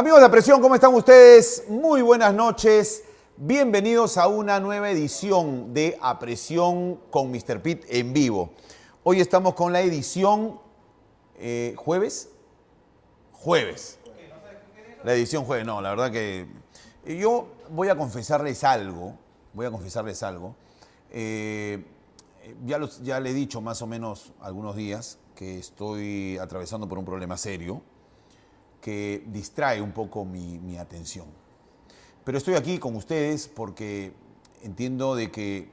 Amigos de Apresión, ¿cómo están ustedes? Muy buenas noches. Bienvenidos a una nueva edición de Apresión con Mr. Pitt en vivo. Hoy estamos con la edición eh, jueves. Jueves. La edición jueves, no, la verdad que eh, yo voy a confesarles algo. Voy a confesarles algo. Eh, ya, ya le he dicho más o menos algunos días que estoy atravesando por un problema serio que distrae un poco mi, atención. Pero estoy aquí con ustedes porque entiendo de que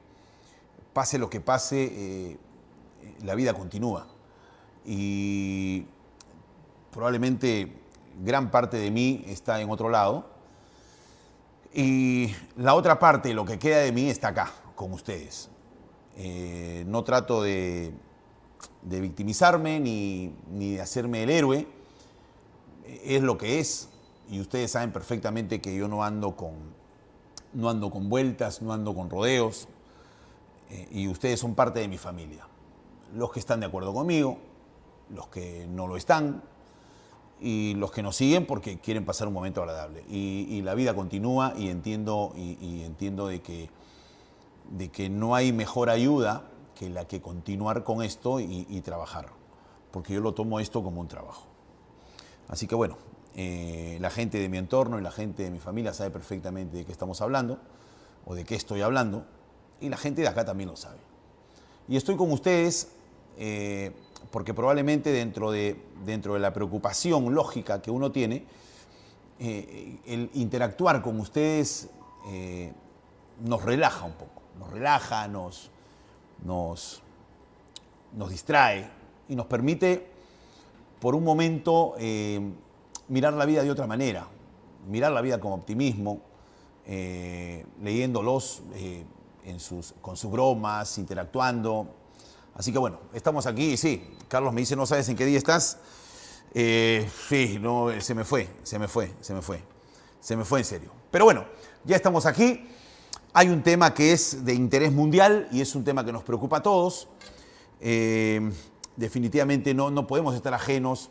pase lo que pase, eh, la vida continúa. Y probablemente gran parte de mí está en otro lado. Y la otra parte, lo que queda de mí, está acá, con ustedes. Eh, no trato de, victimizarme ni, ni, de hacerme el héroe, es lo que es. Y ustedes saben perfectamente que yo no ando con, no ando con vueltas, no ando con rodeos. Eh, y ustedes son parte de mi familia. Los que están de acuerdo conmigo, los que no lo están, y los que nos siguen porque quieren pasar un momento agradable. Y, la vida continúa y entiendo, y, entiendo de, que, de que no hay mejor ayuda que la que continuar con esto y trabajar, porque yo lo tomo esto como un trabajo. Así que bueno, eh, la gente de mi entorno y la gente de mi familia sabe perfectamente de qué estamos hablando o de qué estoy hablando y la gente de acá también lo sabe. Y estoy con ustedes eh, porque probablemente dentro de, dentro de la preocupación lógica que uno tiene, eh, el interactuar con ustedes nos relaja un poco, nos relaja, nos, nos distrae y nos permite por un momento eh, mirar la vida de otra manera, mirar la vida con optimismo, eh, leyéndolos eh, en sus, con sus bromas, interactuando. Así que bueno, estamos aquí y sí, Carlos me dice, no sabes en qué día estás. sí, no, se me fue, se me fue, se me fue, se me fue en serio. Pero bueno, ya estamos aquí. Hay un tema que es de interés mundial y es un tema que nos preocupa a todos definitivamente no, no podemos estar ajenos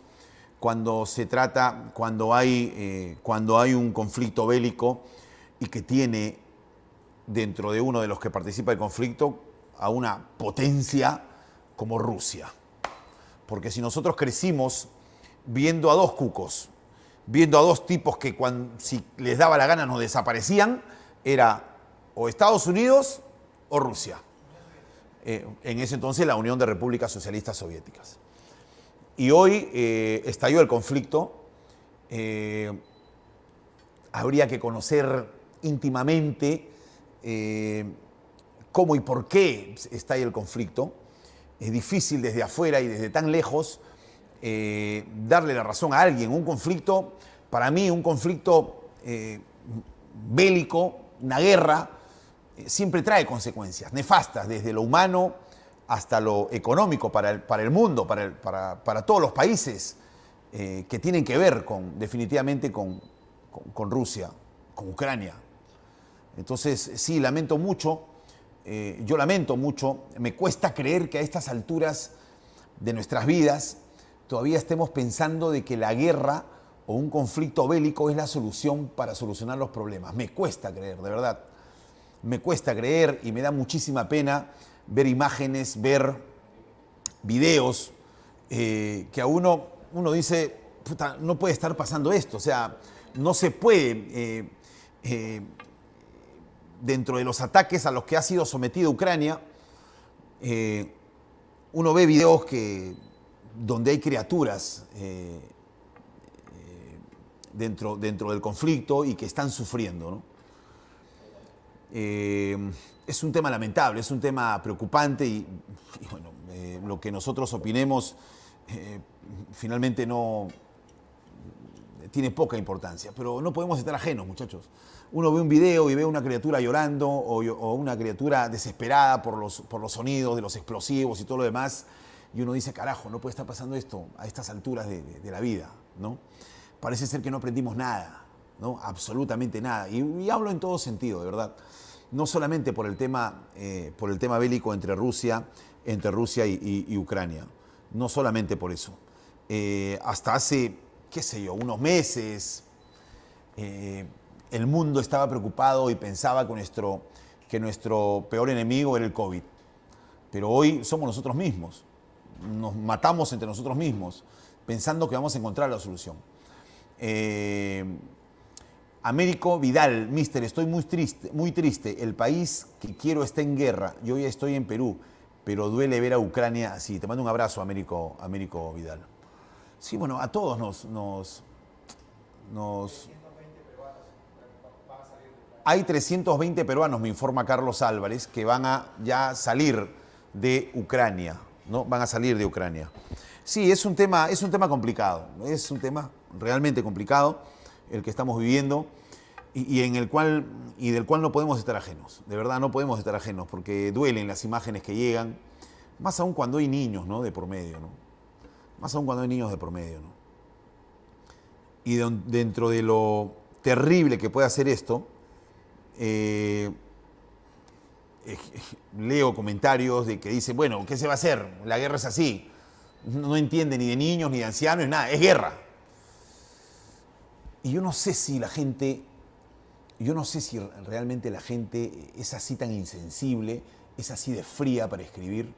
cuando se trata, cuando hay, eh, cuando hay un conflicto bélico y que tiene dentro de uno de los que participa el conflicto a una potencia como Rusia. Porque si nosotros crecimos viendo a dos cucos, viendo a dos tipos que cuando, si les daba la gana nos desaparecían, era o Estados Unidos o Rusia. Eh, en ese entonces la Unión de Repúblicas Socialistas Soviéticas. Y hoy eh, estalló el conflicto. Eh, habría que conocer íntimamente cómo y por qué estalla el conflicto. Es difícil desde afuera y desde tan lejos darle la razón a alguien. Un conflicto, para mí, un conflicto bélico, una guerra, siempre trae consecuencias nefastas, desde lo humano hasta lo económico para el, para el mundo, para, para, todos los países eh, que tienen que ver con, definitivamente con, Rusia, con Ucrania. Entonces, sí, lamento mucho, eh, yo lamento mucho, me cuesta creer que a estas alturas de nuestras vidas todavía estemos pensando de que la guerra o un conflicto bélico es la solución para solucionar los problemas. Me cuesta creer, de verdad me cuesta creer y me da muchísima pena ver imágenes, ver videos, eh, que a uno, uno dice, puta, no puede estar pasando esto, o sea, no se puede, eh, eh, dentro de los ataques a los que ha sido sometida Ucrania, uno ve videos que, donde hay criaturas dentro, dentro del conflicto y que están sufriendo, ¿no? Eh, es un tema lamentable, es un tema preocupante y, eh, lo que nosotros opinemos eh, finalmente no tiene poca importancia, pero no podemos estar ajenos, muchachos. Uno ve un video y ve una criatura llorando o, una criatura desesperada por los, sonidos de los explosivos y todo lo demás, y uno dice, carajo, no puede estar pasando esto a estas alturas de, la vida, ¿no? Parece ser que no aprendimos nada Absolutamente nada. Y, hablo en todo sentido, de verdad. No solamente por el tema, eh, por el tema bélico entre Rusia, entre Rusia y, Ucrania. No solamente por eso. Eh, hasta hace, qué sé yo, unos meses, eh, el mundo estaba preocupado y pensaba que nuestro, que nuestro peor enemigo era el COVID. Pero hoy somos nosotros mismos. Nos matamos entre nosotros mismos, pensando que vamos a encontrar la solución. Eh, Américo Vidal, mister, estoy muy triste, muy triste. El país que quiero está en guerra. Yo ya estoy en Perú, pero duele ver a Ucrania así. Te mando un abrazo, Américo, Américo Vidal. Sí, bueno, a todos nos, nos, nos... Hay 320 peruanos, me informa Carlos Álvarez, que van a ya salir de Ucrania, ¿no? Van a salir de Ucrania. Sí, es un tema, es un tema complicado, es un tema realmente complicado el que estamos viviendo y, en el cual, y del cual no podemos estar ajenos. De verdad, no podemos estar ajenos porque duelen las imágenes que llegan, más aún cuando hay niños ¿no? de por medio. Más aún cuando hay niños de por medio. Y dentro de lo terrible que puede hacer esto, eh, leo comentarios de que dicen, bueno, ¿qué se va a hacer? La guerra es así. No entiende ni de niños, ni de ancianos, nada, es guerra. Y yo no sé si la gente, yo no sé si realmente la gente es así tan insensible, es así de fría para escribir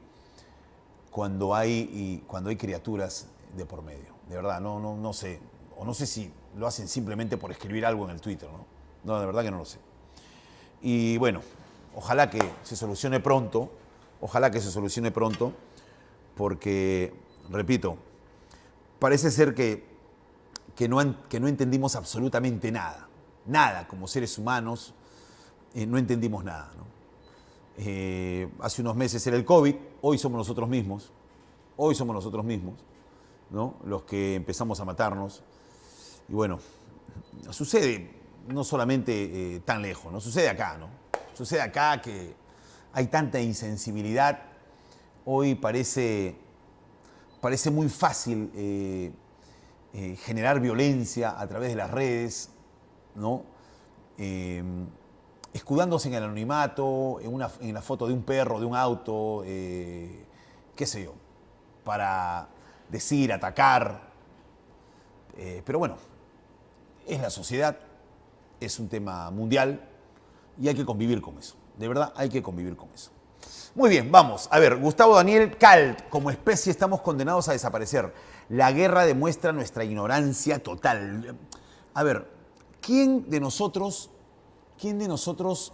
cuando hay, cuando hay criaturas de por medio. De verdad, no, no, no sé. O no sé si lo hacen simplemente por escribir algo en el Twitter, ¿no? No, de verdad que no lo sé. Y bueno, ojalá que se solucione pronto, ojalá que se solucione pronto, porque, repito, parece ser que que no, entendimos absolutamente nada. Nada, como seres humanos, eh, no entendimos nada. Eh, hace unos meses era el COVID, hoy somos nosotros mismos, hoy somos nosotros mismos, ¿no? los que empezamos a matarnos. Y bueno, sucede no solamente eh, tan lejos, ¿no? sucede acá, ¿no? sucede acá que hay tanta insensibilidad, hoy parece, parece muy fácil eh, generar violencia a través de las redes, ¿no? Em, escudándose en el anonimato, en, una, la foto de un perro, de un auto, eh, qué sé yo, para decir, atacar. Eh, pero bueno, es la sociedad, es un tema mundial y hay que convivir con eso. De verdad, hay que convivir con eso. Muy bien, vamos. A ver, Gustavo Daniel Calt, como especie estamos condenados a desaparecer. La guerra demuestra nuestra ignorancia total. A ver, ¿quién de nosotros, quién de nosotros,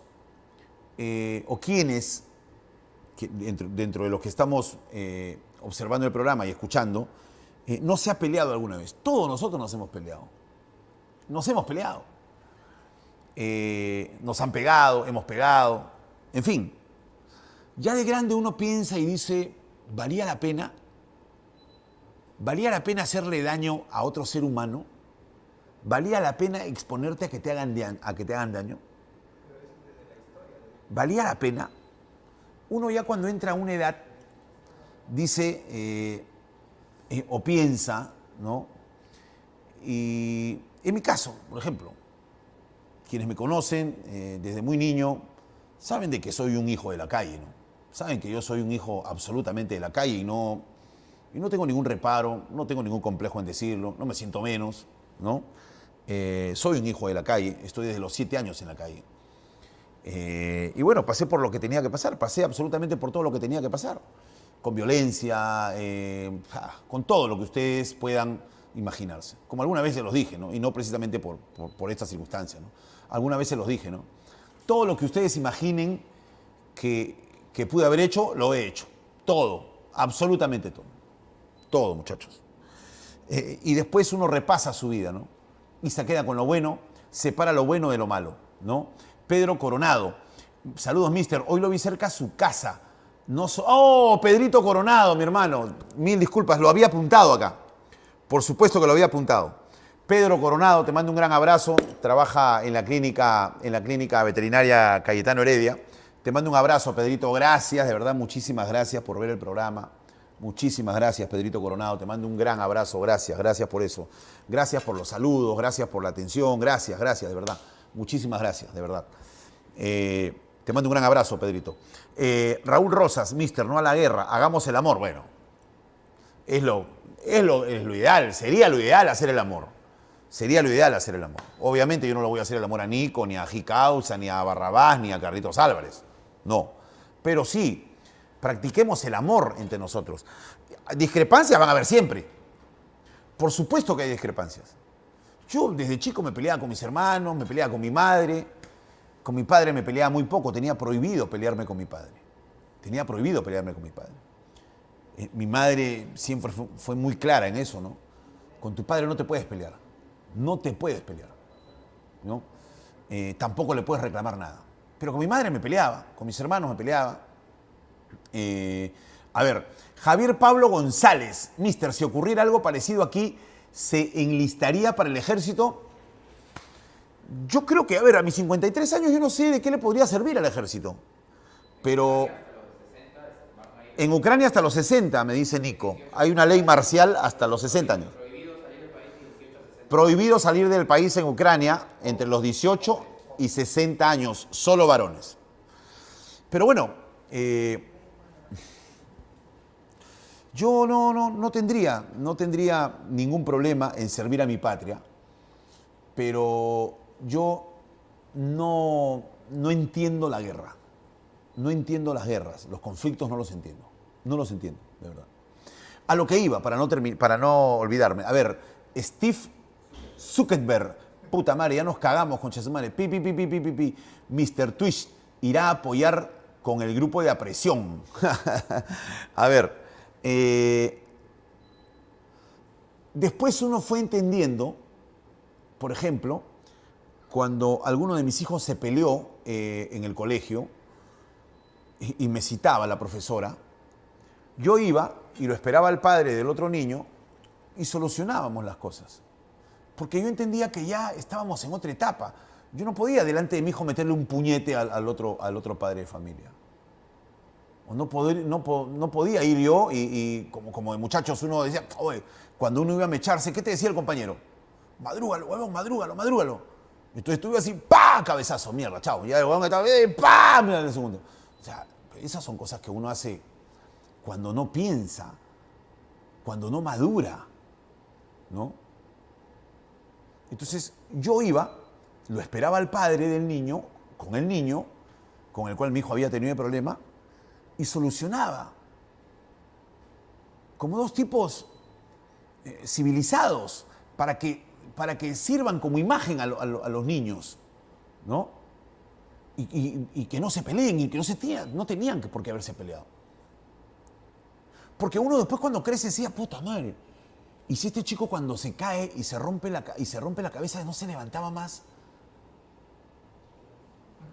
eh, o quiénes, dentro, de los que estamos eh, observando el programa y escuchando, eh, no se ha peleado alguna vez? Todos nosotros nos hemos peleado. Nos hemos peleado. nos han pegado, hemos pegado, en fin. Ya de grande uno piensa y dice, ¿valía la pena? ¿Valía la pena hacerle daño a otro ser humano? ¿Valía la pena exponerte a que te hagan, daño? ¿Valía la pena? Uno ya cuando entra a una edad dice eh, eh, o piensa, ¿no? Y en mi caso, por ejemplo, quienes me conocen eh, desde muy niño saben de que soy un hijo de la calle, ¿no? Saben que yo soy un hijo absolutamente de la calle y no y no tengo ningún reparo, no tengo ningún complejo en decirlo, no me siento menos, ¿no? Eh, soy un hijo de la calle, estoy desde los siete años en la calle. Eh, y bueno, pasé por lo que tenía que pasar, pasé absolutamente por todo lo que tenía que pasar, con violencia, eh, con todo lo que ustedes puedan imaginarse. Como alguna vez se los dije, ¿no? Y no precisamente por, por, por esta circunstancia, ¿no? Alguna vez se los dije, ¿no? Todo lo que ustedes imaginen que, que pude haber hecho, lo he hecho. Todo, absolutamente todo todo, muchachos. Eh, y después uno repasa su vida, ¿no? Y se queda con lo bueno, separa lo bueno de lo malo, ¿no? Pedro Coronado, saludos, mister. Hoy lo vi cerca a su casa. No oh, Pedrito Coronado, mi hermano. Mil disculpas, lo había apuntado acá. Por supuesto que lo había apuntado. Pedro Coronado, te mando un gran abrazo. Trabaja en la clínica, en la clínica veterinaria Cayetano Heredia. Te mando un abrazo, Pedrito. Gracias, de verdad, muchísimas gracias por ver el programa. Muchísimas gracias, Pedrito Coronado. Te mando un gran abrazo. Gracias, gracias por eso. Gracias por los saludos, gracias por la atención. Gracias, gracias, de verdad. Muchísimas gracias, de verdad. Eh, te mando un gran abrazo, Pedrito. Eh, Raúl Rosas, mister, no a la guerra, hagamos el amor. Bueno, es lo, es, lo, es lo ideal, sería lo ideal hacer el amor. Sería lo ideal hacer el amor. Obviamente yo no lo voy a hacer el amor a Nico, ni a Jicausa, ni a Barrabás, ni a Carlitos Álvarez. No. Pero sí, Practiquemos el amor entre nosotros. Discrepancias van a haber siempre. Por supuesto que hay discrepancias. Yo desde chico me peleaba con mis hermanos, me peleaba con mi madre. Con mi padre me peleaba muy poco, tenía prohibido pelearme con mi padre. Tenía prohibido pelearme con mi padre. Eh, mi madre siempre fue muy clara en eso, ¿no? Con tu padre no te puedes pelear. No te puedes pelear. ¿no? Eh, tampoco le puedes reclamar nada. Pero con mi madre me peleaba, con mis hermanos me peleaba. Eh, a ver, Javier Pablo González, mister, si ocurriera algo parecido aquí, ¿se enlistaría para el ejército? Yo creo que, a ver, a mis 53 años yo no sé de qué le podría servir al ejército. Pero en Ucrania hasta los 60, me dice Nico. Hay una ley marcial hasta los 60 años. Prohibido salir del país en Ucrania entre los 18 y 60 años, solo varones. Pero bueno, eh, yo no, no, no, tendría, no tendría ningún problema en servir a mi patria, pero yo no, no entiendo la guerra. No entiendo las guerras, los conflictos no los entiendo. No los entiendo, de verdad. A lo que iba, para no, para no olvidarme. A ver, Steve Zuckerberg, puta madre, ya nos cagamos con Chasumare. Pi, pi, pi, pi, pi, pi, pi. Mr. Twitch irá a apoyar con el grupo de apresión. a ver, eh, después uno fue entendiendo, por ejemplo, cuando alguno de mis hijos se peleó eh, en el colegio y, me citaba la profesora, yo iba y lo esperaba al padre del otro niño y solucionábamos las cosas. Porque yo entendía que ya estábamos en otra etapa. Yo no podía delante de mi hijo meterle un puñete al otro, al otro padre de familia no, no, podía ir yo y, como, de muchachos uno decía, cuando uno iba a mecharse, ¿qué te decía el compañero? Madrúgalo, huevón, madrúgalo, madrúgalo. Entonces tú así, ¡pa! Cabezazo, mierda, chao. Ya el huevón estaba, eh, ¡pa! Mira en segundo. O sea, esas son cosas que uno hace cuando no piensa, cuando no madura, ¿no? Entonces yo iba, lo esperaba al padre del niño, con el niño, con el cual mi hijo había tenido el problema, y solucionaba. Como dos tipos eh, civilizados para que, para que sirvan como imagen a, los niños, ¿no? Y, que no se peleen y que no, tenían, no tenían por qué haberse peleado. Porque uno después cuando crece decía, puta madre, y si este chico cuando se cae y se rompe la, y se rompe la cabeza no se levantaba más,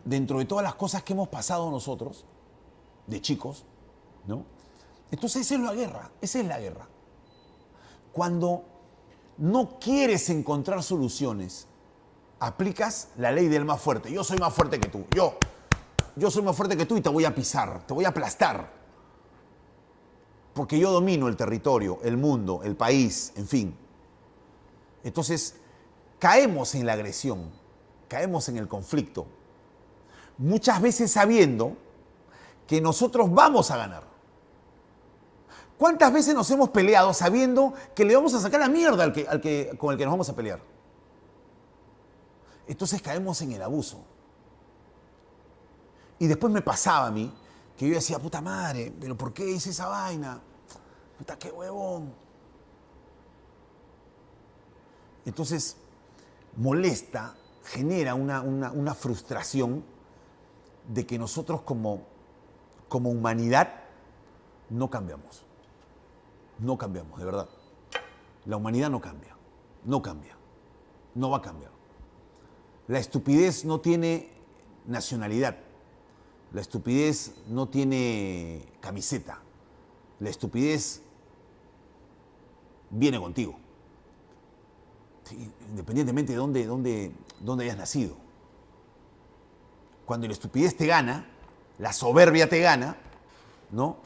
dentro de todas las cosas que hemos pasado nosotros, de chicos, ¿no? Entonces esa es la guerra, esa es la guerra. Cuando no quieres encontrar soluciones, aplicas la ley del más fuerte. Yo soy más fuerte que tú, yo, yo soy más fuerte que tú y te voy a pisar, te voy a aplastar. Porque yo domino el territorio, el mundo, el país, en fin. Entonces, caemos en la agresión, caemos en el conflicto. Muchas veces sabiendo que nosotros vamos a ganar. ¿Cuántas veces nos hemos peleado sabiendo que le vamos a sacar la mierda que, al que, con el que nos vamos a pelear? Entonces caemos en el abuso. Y después me pasaba a mí que yo decía, puta madre, pero ¿por qué hice esa vaina? Puta, qué huevón. Entonces, molesta, genera una frustración de que nosotros como como humanidad no cambiamos. No cambiamos, de verdad. La humanidad no cambia. No cambia. No va a cambiar. La estupidez no tiene nacionalidad. La estupidez no tiene camiseta. La estupidez viene contigo. Independientemente de dónde, dónde hayas nacido. Cuando la estupidez te gana, la soberbia te gana, ¿no?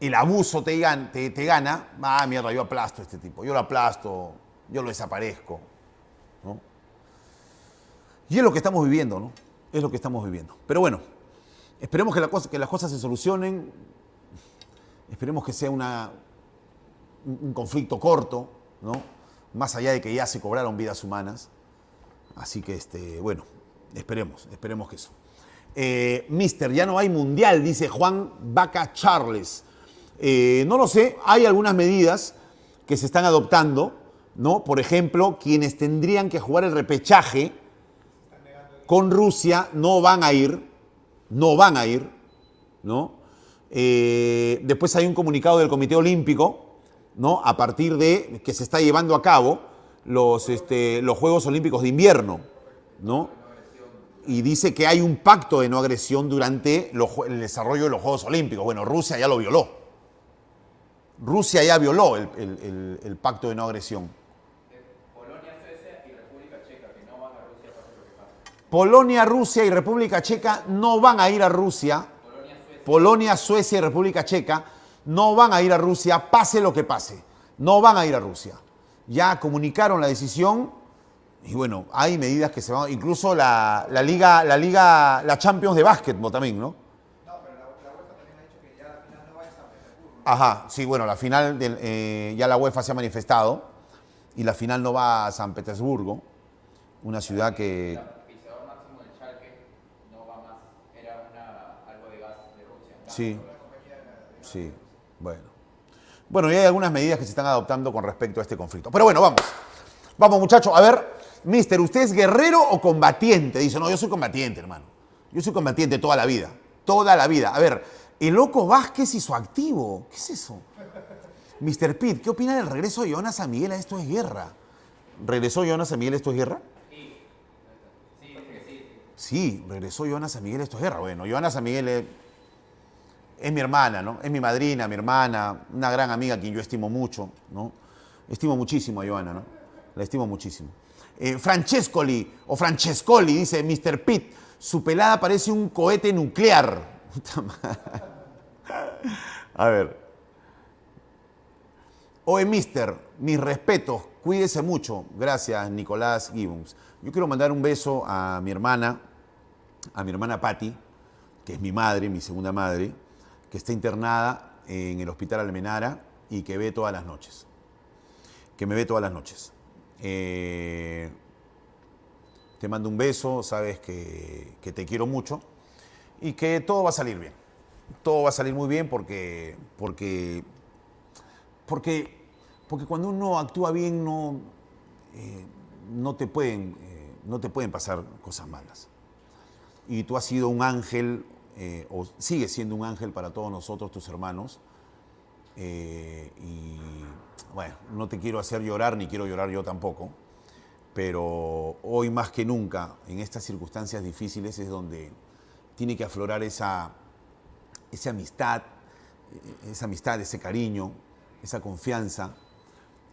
El abuso te, gana, te, gana, ah, mierda, yo aplasto a este tipo, yo lo aplasto, yo lo desaparezco, ¿no? Y es lo que estamos viviendo, ¿no? Es lo que estamos viviendo. Pero bueno, esperemos que, que las cosas se solucionen, esperemos que sea una, un conflicto corto, ¿no? Más allá de que ya se cobraron vidas humanas. Así que, este, bueno, esperemos, esperemos que eso. Eh, mister, ya no hay mundial, dice Juan Vaca Charles. Eh, no lo sé, hay algunas medidas que se están adoptando, ¿no? Por ejemplo, quienes tendrían que jugar el repechaje con Rusia no van a ir, no van a ir, ¿no? Eh, después hay un comunicado del Comité Olímpico, ¿no? A partir de que se está llevando a cabo los, este, los Juegos Olímpicos de Invierno, ¿no? y dice que hay un pacto de no agresión durante el desarrollo de los Juegos Olímpicos. Bueno, Rusia ya lo violó. Rusia ya violó el, pacto de no agresión. Polonia, Rusia y República Checa no van a ir a Rusia. Polonia, Suecia y República Checa no van a ir a Rusia, pase lo que pase. No van a ir a Rusia. Ya comunicaron la decisión y bueno, hay medidas que se van, incluso la, la liga, la liga, la Champions de básquetbol también, ¿no? Ajá, sí, bueno, la final eh, ya la UEFA se ha manifestado y la final no va a San Petersburgo, una ciudad que... Sí, sí, bueno. Bueno, y hay algunas medidas que se están adoptando con respecto a este conflicto. Pero bueno, vamos. Vamos muchachos, a ver, mister, ¿usted es guerrero o combatiente? Dice, no, yo soy combatiente, hermano. Yo soy combatiente toda la vida, toda la vida. A ver, el loco Vázquez y su activo, ¿qué es eso? Mister Pitt, ¿qué opina del regreso de Jonas a Miguel a Esto es Guerra? ¿Regresó Jonas a Miguel a Esto es Guerra? Sí, sí, sí. sí regresó Jonas a Miguel a Esto es Guerra. Bueno, Jonas a Miguel es, mi hermana, ¿no? Es mi madrina, mi hermana, una gran amiga a quien yo estimo mucho, ¿no? Estimo muchísimo a Joana, ¿no? La estimo muchísimo. Eh, Francescoli o Francescoli, dice Mr. Pitt, su pelada parece un cohete nuclear. A ver. Oe, mister, mis respetos, cuídese mucho. Gracias, Nicolás Gibbons. Yo quiero mandar un beso a mi hermana, a mi hermana Patti, que es mi madre, mi segunda madre, que está internada en el Hospital Almenara y que ve todas las noches. Que me ve todas las noches. Eh, te mando un beso, sabes que, te quiero mucho y que todo va a salir bien. Todo va a salir muy bien porque, porque, porque, cuando uno actúa bien no, eh, no, te pueden, eh, no te pueden pasar cosas malas. Y tú has sido un ángel, o sigues siendo un ángel para todos nosotros, tus hermanos. y bueno, no te quiero hacer llorar, ni quiero llorar yo tampoco, pero hoy más que nunca, en estas circunstancias difíciles, es donde tiene que aflorar esa, esa amistad, e-, esa amistad, ese cariño, esa confianza,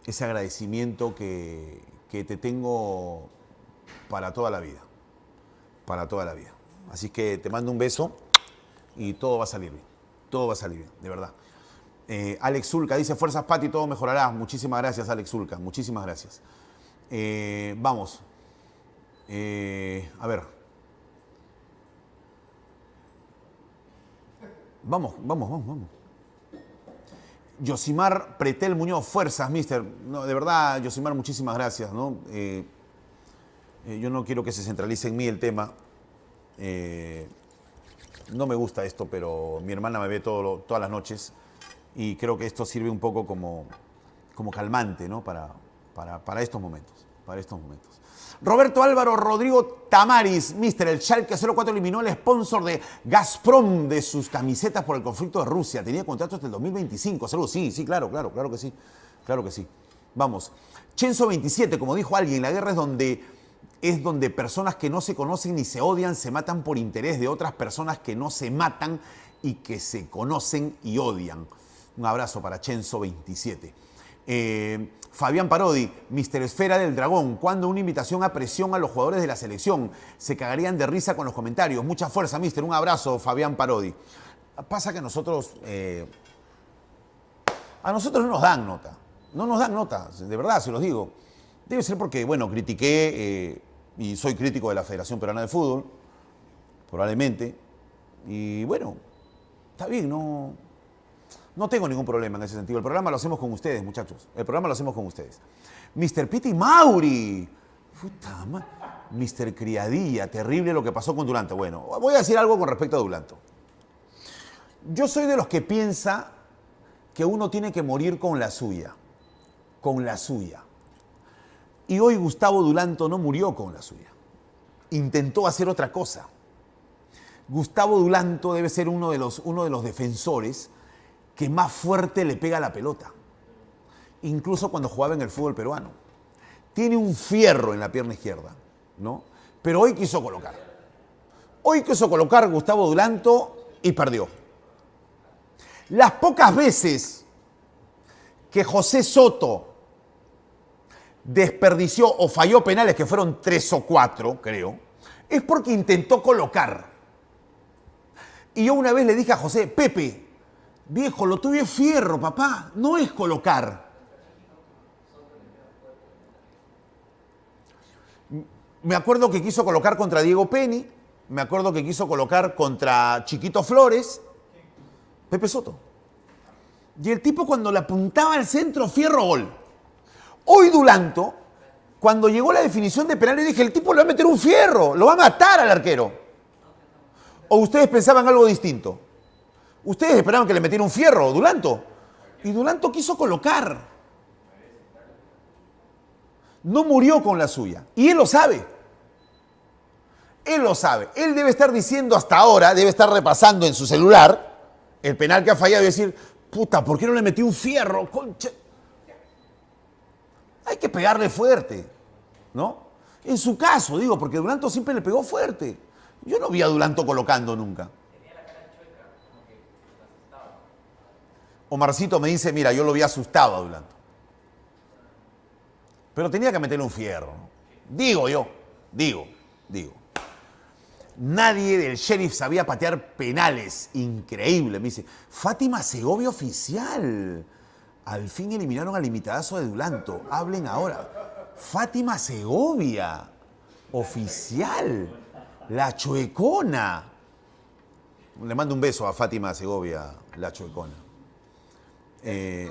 ese agradecimiento que, que te tengo para toda la vida, para toda la vida. Así que te mando un beso y todo va a salir bien, todo va a salir bien, de verdad. Eh, Alex Zulca dice, fuerzas Pati, todo mejorará. Muchísimas gracias, Alex Zulca. Muchísimas gracias. Eh, vamos. Eh, a ver. Vamos, vamos, vamos, vamos. Yosimar Pretel Muñoz, fuerzas, mister. No, de verdad, Yosimar, muchísimas gracias. ¿no? yo no quiero que se centralice en mí el tema. no me gusta esto, pero mi hermana me ve todas las noches y creo que esto sirve un poco como, como calmante ¿no? para, para, estos momentos. Para estos momentos. Roberto Álvaro Rodrigo Tamaris, mister, el Schalke 04 eliminó al el sponsor de Gazprom de sus camisetas por el conflicto de Rusia. Tenía contrato hasta el 2025. Saludos, sí, sí, claro, claro, claro que sí. Claro que sí. Vamos. Chenso 27, como dijo alguien, la guerra es donde es donde personas que no se conocen ni se odian se matan por interés de otras personas que no se matan y que se conocen y odian. Un abrazo para Chenzo27. Eh, Fabián Parodi, Mister Esfera del Dragón, cuando una invitación a presión a los jugadores de la selección, se cagarían de risa con los comentarios. Mucha fuerza, Mister. Un abrazo, Fabián Parodi. Pasa que nosotros, eh, a nosotros no nos dan nota, no nos dan nota, de verdad, se los digo. Debe ser porque, bueno, critiqué eh, y soy crítico de la Federación Peruana de Fútbol, probablemente, y bueno, está bien, no, no tengo ningún problema en ese sentido. El programa lo hacemos con ustedes, muchachos. El programa lo hacemos con ustedes. Mr. Piti Mauri. Puta Mr. Criadilla, terrible lo que pasó con Duranto. Bueno, voy a decir algo con respecto a Duranto. Yo soy de los que piensa que uno tiene que morir con la suya. Con la suya. Y hoy Gustavo Duranto no murió con la suya. Intentó hacer otra cosa. Gustavo Duranto debe ser uno de los, uno de los defensores que más fuerte le pega la pelota, incluso cuando jugaba en el fútbol peruano. Tiene un fierro en la pierna izquierda, ¿no? Pero hoy quiso colocar. Hoy quiso colocar Gustavo Duranto y perdió. Las pocas veces que José Soto desperdició o falló penales, que fueron tres o cuatro, creo, es porque intentó colocar. Y yo una vez le dije a José, Pepe, Viejo, lo tuyo es fierro, papá, no es colocar. Me acuerdo que quiso colocar contra Diego Penny, me acuerdo que quiso colocar contra Chiquito Flores, Pepe Soto. Y el tipo cuando le apuntaba al centro, fierro gol. Hoy Dulanto, cuando llegó la definición de penal, yo dije, el tipo le va a meter un fierro, lo va a matar al arquero. ¿O ustedes pensaban algo distinto? Ustedes esperaban que le metiera un fierro, Dulanto. Y Dulanto quiso colocar. No murió con la suya. Y él lo sabe. Él lo sabe. Él debe estar diciendo hasta ahora, debe estar repasando en su celular el penal que ha fallado y decir, puta, ¿por qué no le metí un fierro? conche? Hay que pegarle fuerte, ¿no? En su caso, digo, porque Dulanto siempre le pegó fuerte. Yo no vi a Dulanto colocando nunca. Omarcito me dice, mira, yo lo había asustado a Dulanto. Pero tenía que meterle un fierro. Digo yo, digo, digo. Nadie del sheriff sabía patear penales. Increíble, me dice. Fátima Segovia oficial. Al fin eliminaron al limitadazo de Dulanto. Hablen ahora. Fátima Segovia oficial. La chuecona. Le mando un beso a Fátima Segovia, la chuecona. Eh,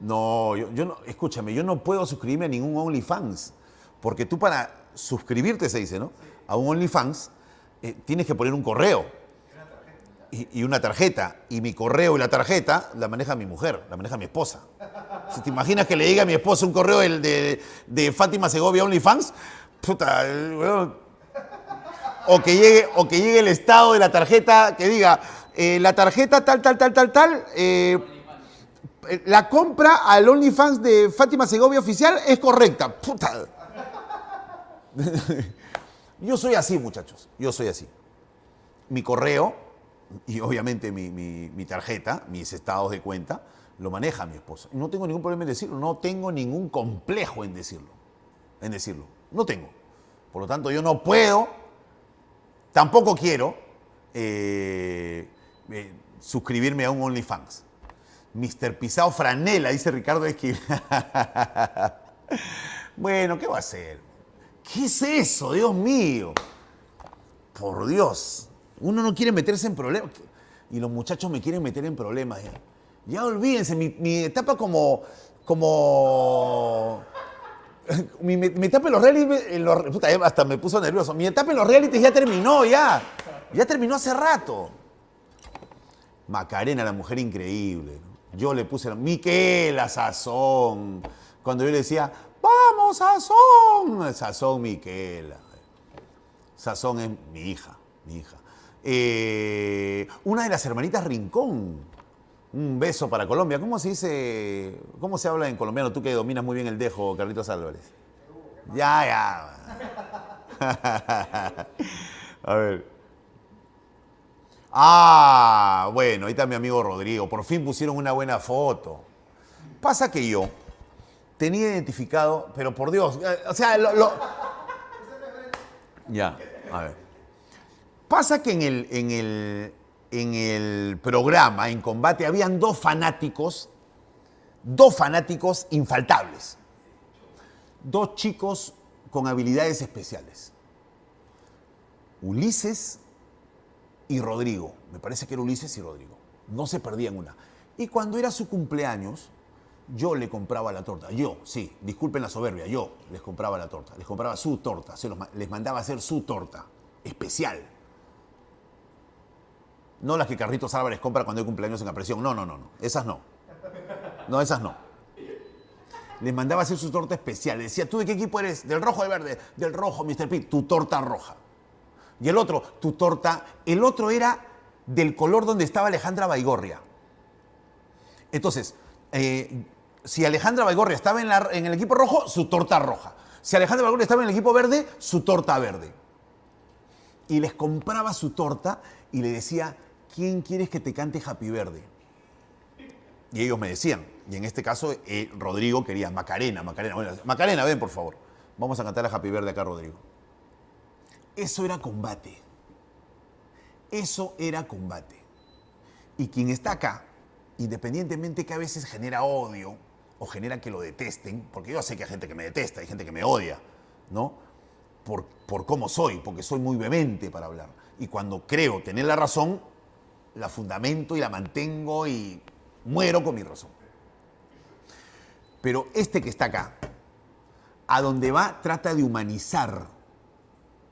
no, yo, no, escúchame, yo no puedo suscribirme a ningún OnlyFans, porque tú para suscribirte, se dice, ¿no? A un OnlyFans eh, tienes que poner un correo y, una tarjeta, y mi correo y la tarjeta la maneja mi mujer, la maneja mi esposa. Si te imaginas que le diga a mi esposa un correo de, de, Fátima Segovia OnlyFans, puta, bueno, o que llegue o que llegue el estado de la tarjeta que diga eh, la tarjeta tal tal tal tal tal eh, la compra al OnlyFans de Fátima Segovia oficial es correcta. Puta. Yo soy así, muchachos. Yo soy así. Mi correo y obviamente mi, tarjeta, mis estados de cuenta, lo maneja mi esposa. no tengo ningún problema en decirlo. No tengo ningún complejo en decirlo. En decirlo. No tengo. Por lo tanto, yo no puedo, tampoco quiero eh, eh, suscribirme a un OnlyFans. Mr. Pisao Franela, dice Ricardo Esquivel. bueno, ¿qué va a hacer? ¿Qué es eso, Dios mío? Por Dios, uno no quiere meterse en problemas. Y los muchachos me quieren meter en problemas ya. Ya olvídense, mi, etapa como. como. Mi, etapa en los realities. puta, eh, hasta me puso nervioso. Mi etapa en los realities ya terminó, ya. Ya terminó hace rato. Macarena, la mujer increíble. Yo le puse Miquela Sazón. Cuando yo le decía, vamos, Sazón. Sazón Miquela. Sazón es mi hija, mi hija. Eh, una de las hermanitas Rincón. Un beso para Colombia. ¿Cómo se dice, cómo se habla en colombiano? Tú que dominas muy bien el dejo, Carlitos Álvarez. Ya, ya. A ver. Ah, bueno, ahí está mi amigo Rodrigo. Por fin pusieron una buena foto. Pasa que yo tenía identificado, pero por Dios, eh, o sea, lo, Ya, a ver. Pasa que en el, en, el, en el programa, en combate, habían dos fanáticos, dos fanáticos infaltables. Dos chicos con habilidades especiales. Ulises y Rodrigo. Me parece que era Ulises y Rodrigo. No se perdían una. Y cuando era su cumpleaños, yo le compraba la torta. Yo, sí, disculpen la soberbia, yo les compraba la torta. Les compraba su torta, se les mandaba hacer su torta, especial. No las que Carritos Álvarez compra cuando hay cumpleaños en la presión. No, no, no, no. Esas no. No, esas no. Les mandaba hacer su torta especial. decía, ¿tú de qué equipo eres? Del rojo o del verde. Del rojo, Mr. Pete. Tu torta roja. Y el otro, tu torta. El otro era del color donde estaba Alejandra Baigorria. Entonces, eh, si Alejandra Baigorria estaba en, el equipo rojo, su torta roja. Si Alejandra Baigorria estaba en el equipo verde, su torta verde. Y les compraba su torta y le decía, ¿quién quieres que te cante Happy Verde? Y ellos me decían, y en este caso eh, Rodrigo quería Macarena, Macarena, Macarena, ven por favor. Vamos a cantar a Happy Verde acá, Rodrigo. Eso era combate. Eso era combate. Y quien está acá, independientemente que a veces genera odio o genera que lo detesten, porque yo sé que hay gente que me detesta, hay gente que me odia, ¿no? Por, por cómo soy, porque soy muy vehemente para hablar. Y cuando creo tener la razón, la fundamento y la mantengo y muero con mi razón. Pero este que está acá, a donde va, trata de humanizar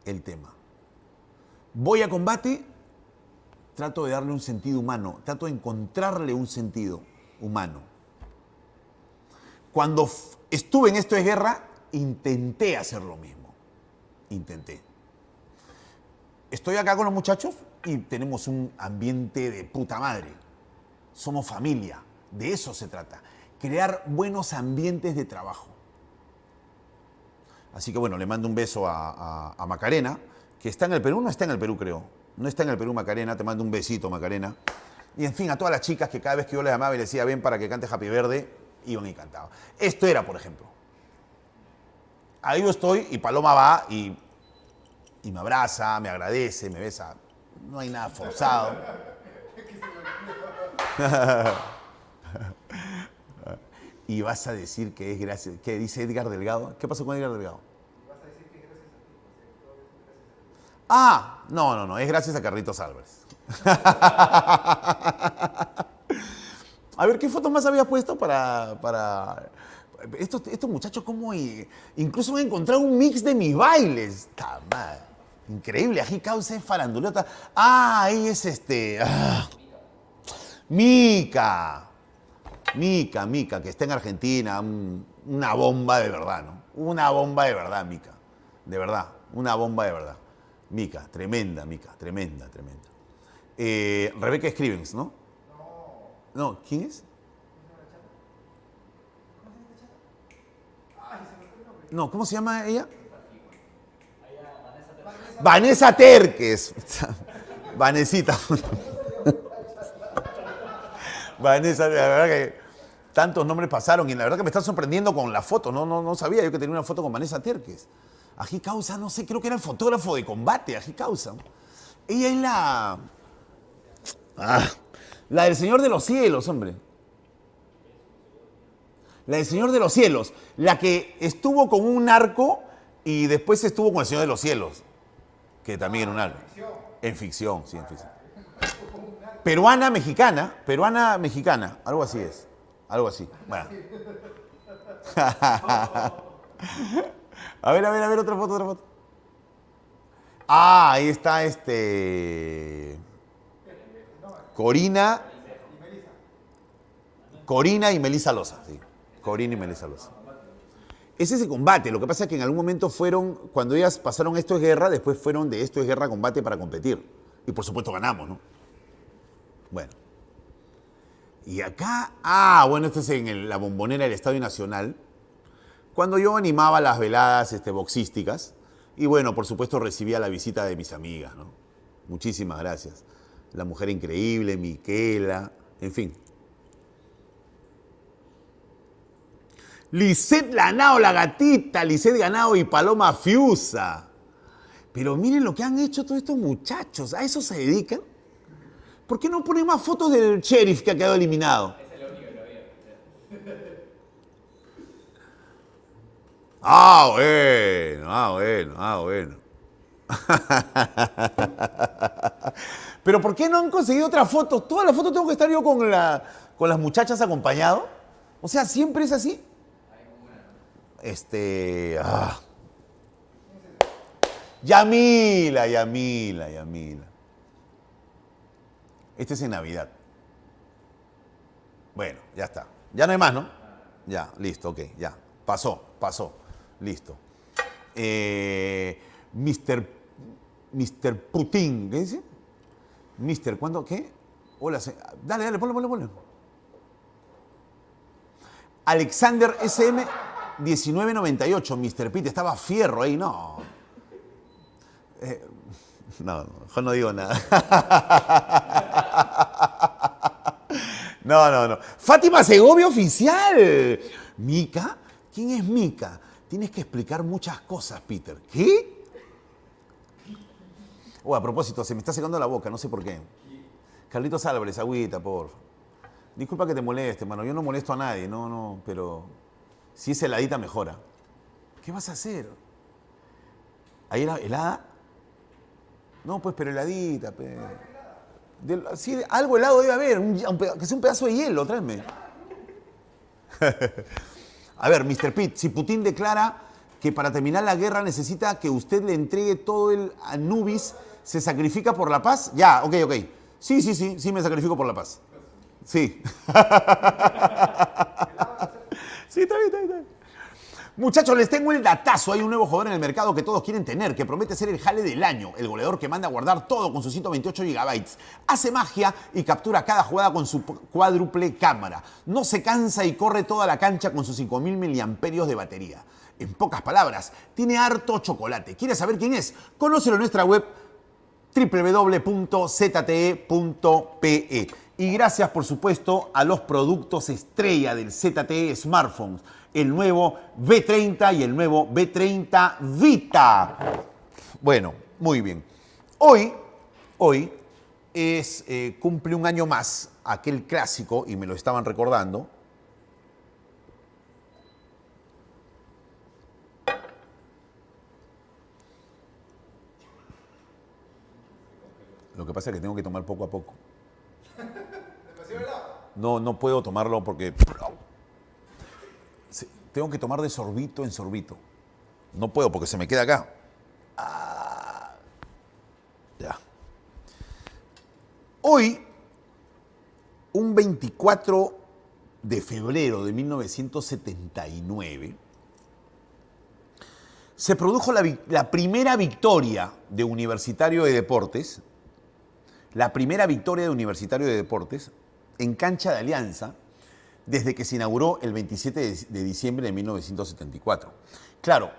el tema. Voy a combate, trato de darle un sentido humano, trato de encontrarle un sentido humano. Cuando estuve en esto de guerra, intenté hacer lo mismo. Intenté. Estoy acá con los muchachos y tenemos un ambiente de puta madre. Somos familia, de eso se trata. Crear buenos ambientes de trabajo. Así que bueno, le mando un beso a, Macarena, que está en el Perú, no está en el Perú creo, no está en el Perú Macarena, te mando un besito Macarena. Y en fin, a todas las chicas que cada vez que yo les llamaba y les decía, bien para que cante Happy Verde, iban y cantaban. Esto era, por ejemplo. Ahí yo estoy y Paloma va y, y me abraza, me agradece, me besa. No hay nada forzado. y vas a decir que es gracias, ¿Qué dice Edgar Delgado. ¿Qué pasó con Edgar Delgado? Vas a decir que gracias a Ah, no, no, no, es gracias a Carlitos Álvarez. a ver, ¿qué fotos más había puesto para... Estos, estos muchachos, ¿cómo? Incluso han encontrado un mix de mis bailes. mal. Increíble, aquí causa es farandulota. Ah, ahí es este... Ah, Mica. Mica, Mica, que está en Argentina, una bomba de verdad, ¿no? Una bomba de verdad, Mica. De verdad, una bomba de verdad. Mica, tremenda, Mica, tremenda, tremenda. Eh, Rebeca Scrivens, ¿no? No. No, ¿quién es? No, ¿cómo se llama ella? Vanessa Terques. Vanesita. Vanessa, la verdad que tantos nombres pasaron y la verdad que me están sorprendiendo con la foto. No, no, sabía yo que tenía una foto con Vanessa Tierques. Ají Causa, no sé, creo que era el fotógrafo de combate, Ajikausa. Causa. Ella es la. Ah, la del Señor de los Cielos, hombre. La del Señor de los Cielos. La que estuvo con un arco y después estuvo con el Señor de los Cielos. Que también era un ficción. En ficción, sí, en ficción. Peruana, mexicana. Peruana, mexicana. Algo así es. Algo así. Bueno. a ver, a ver, a ver, otra foto, otra foto. Ah, ahí está este. Corina. Corina y Melisa Loza, sí. Corina y Melisa Loza. Es ese combate. Lo que pasa es que en algún momento fueron, cuando ellas pasaron esto es guerra, después fueron de esto es guerra combate para competir. Y por supuesto ganamos, ¿no? Bueno. Y acá, ah, bueno, esto es en la bombonera del Estadio Nacional, cuando yo animaba las veladas este, boxísticas, y bueno, por supuesto recibía la visita de mis amigas, ¿no? Muchísimas gracias. La mujer increíble, Miquela, en fin. la Lanao, la gatita, Lisset Ganao y Paloma Fiusa. Pero miren lo que han hecho todos estos muchachos, a eso se dedican. ¿Por qué no ponen más fotos del sheriff que ha quedado eliminado? Ah, bueno, ah, bueno, ah, bueno. Pero ¿por qué no han conseguido otras fotos? Todas las fotos tengo que estar yo con, con las muchachas acompañado. O sea, siempre es así. Este. Ah. Yamila, Yamila, Yamila. Este es en Navidad. Bueno, ya está. Ya no hay más, ¿no? Ya, listo, ok, ya. Pasó, pasó. Listo. Eh, Mr. Mr. Putin, ¿qué dice? Mr. ¿cuándo? ¿Qué? Hola, dale, dale, ponle, ponle, ponle. Alexander SM 1998, Mr. Pete, estaba fierro ahí, no. Eh, no, no, no digo nada. No, no, no. Fátima Segovia oficial. Mica, ¿quién es Mica? Tienes que explicar muchas cosas, Peter. ¿Qué? Oh, a propósito, se me está secando la boca, no sé por qué. Carlitos Álvarez, agüita, por Disculpa que te moleste, mano. Yo no molesto a nadie, no, no, pero si es heladita mejora. ¿Qué vas a hacer? ¿Ahí helada? No, pues, pero heladita, pero. De, algo helado debe haber, que sea un pedazo de hielo, tráeme. A ver, Mr. Pitt, si Putin declara que para terminar la guerra necesita que usted le entregue todo el Anubis, ¿se sacrifica por la paz? Ya, ok, ok. Sí, sí, sí, sí me sacrifico por la paz. Sí. sí, está bien, está bien, está bien. Muchachos, les tengo el datazo. Hay un nuevo jugador en el mercado que todos quieren tener, que promete ser el jale del año, el goleador que manda a guardar todo con sus 128 gigabytes. Hace magia y captura cada jugada con su cuádruple cámara. No se cansa y corre toda la cancha con sus 5.000 miliamperios de batería. En pocas palabras, tiene harto chocolate. ¿Quieres saber quién es? Conócelo en nuestra web www.zte.pe. Y gracias, por supuesto, a los productos estrella del ZTE Smartphones el nuevo B30 y el nuevo B30 Vita. Bueno, muy bien. Hoy, hoy es, eh, cumple un año más aquel clásico, y me lo estaban recordando, Lo que pasa es que tengo que tomar poco a poco. No, no puedo tomarlo porque tengo que tomar de sorbito en sorbito. No puedo porque se me queda acá. Ah. ya. Hoy, un 24 de febrero de 1979, se produjo la, primera victoria de Universitario de Deportes, la primera victoria de Universitario de Deportes en cancha de Alianza desde que se inauguró el 27 de diciembre de 1974. Claro,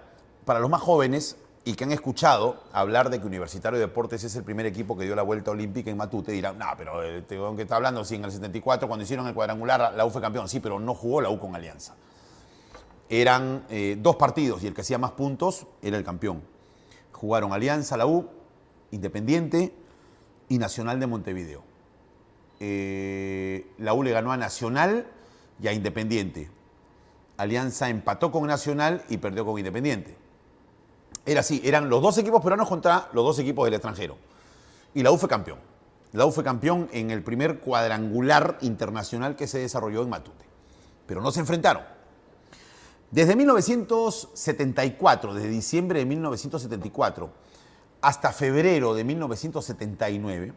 para los más jóvenes y que han escuchado hablar de que Universitario de Deportes es el primer equipo que dio la vuelta olímpica en Matute, dirán, no, pero eh, tengo que está hablando, sí, en el 74, cuando hicieron el cuadrangular, la U fue campeón, sí, pero no jugó la U con Alianza. Eran eh, dos partidos y el que hacía más puntos era el campeón. Jugaron Alianza, la U, Independiente y Nacional de Montevideo. Eh, la U le ganó a Nacional y a Independiente. Alianza empató con Nacional y perdió con Independiente. Era así, eran los dos equipos peruanos contra los dos equipos del extranjero. Y la U fue campeón. La U fue campeón en el primer cuadrangular internacional que se desarrolló en Matute. Pero no se enfrentaron. Desde 1974, desde diciembre de 1974 hasta febrero de 1979,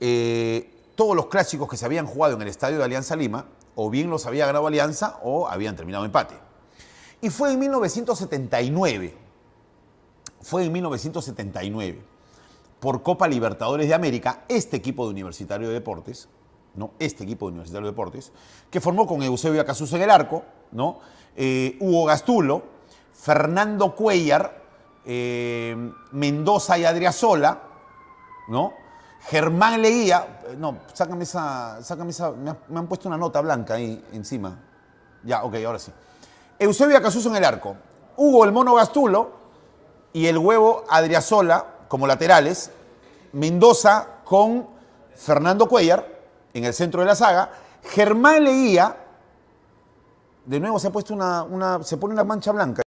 eh, todos los clásicos que se habían jugado en el Estadio de Alianza Lima o bien los había ganado Alianza o habían terminado empate. Y fue en 1979, fue en 1979, por Copa Libertadores de América, este equipo de Universitario de Deportes, ¿no? Este equipo de Universitario de Deportes, que formó con Eusebio Acasuz en el arco, ¿no? Eh, Hugo Gastulo, Fernando Cuellar, eh, Mendoza y Sola, ¿no? Germán leía, no, sácame esa, sácame me, han puesto una nota blanca ahí encima. Ya, ok, ahora sí. Eusebio Casuso en el arco, Hugo el Mono Gastulo y el huevo Adriasola como laterales, Mendoza con Fernando Cuellar en el centro de la saga, Germán leía, de nuevo se ha puesto una, una se pone una mancha blanca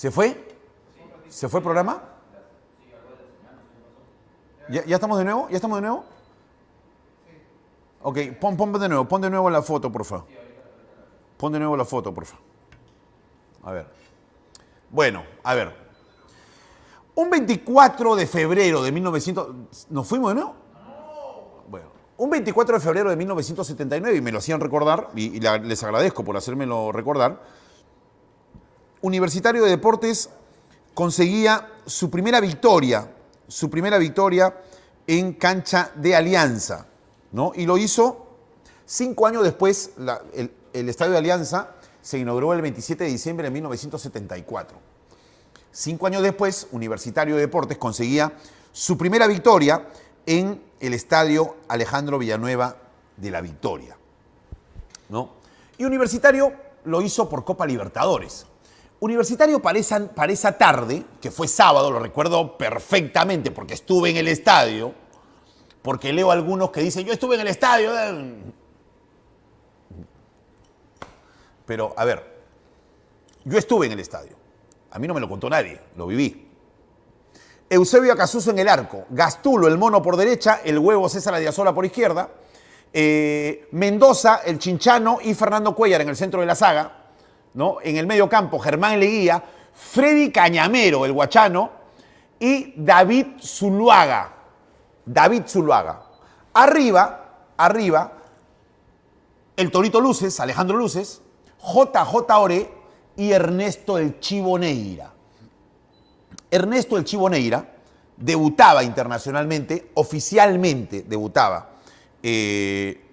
¿Se fue? ¿Se fue el programa? ¿Ya, ¿Ya, estamos de nuevo? ¿Ya estamos de nuevo? Ok, pon, pon de nuevo, pon de nuevo la foto, por favor. Pon de nuevo la foto, por favor. A ver. Bueno, a ver. Un 24 de febrero de 1900... ¿Nos fuimos de nuevo? Bueno, un 24 de febrero de 1979, y me lo hacían recordar, y, les agradezco por hacérmelo recordar, Universitario de Deportes conseguía su primera victoria, su primera victoria en cancha de Alianza, ¿no? Y lo hizo cinco años después, el, Estadio de Alianza se inauguró el 27 de diciembre de 1974. Cinco años después, Universitario de Deportes conseguía su primera victoria en el Estadio Alejandro Villanueva de la Victoria. ¿No? Y Universitario lo hizo por Copa Libertadores. Universitario para esa, tarde, que fue sábado, lo recuerdo perfectamente porque estuve en el estadio, porque leo algunos que dicen, yo estuve en el estadio. Eh". Pero, a ver, yo estuve en el estadio. A mí no me lo contó nadie, lo viví. Eusebio Acasuso en el arco, Gastulo el mono por derecha, el huevo César Adiazola por izquierda, eh, Mendoza, el Chinchano y Fernando Cuellar en el centro de la saga, ¿no? En el medio campo, Germán Leguía, Freddy Cañamero, el guachano, y David Zuluaga. David Zuluaga. Arriba, arriba, el Torito Luces, Alejandro Luces, JJ Ore y Ernesto el Chiboneira. Ernesto el Chiboneira debutaba internacionalmente, oficialmente debutaba. Eh,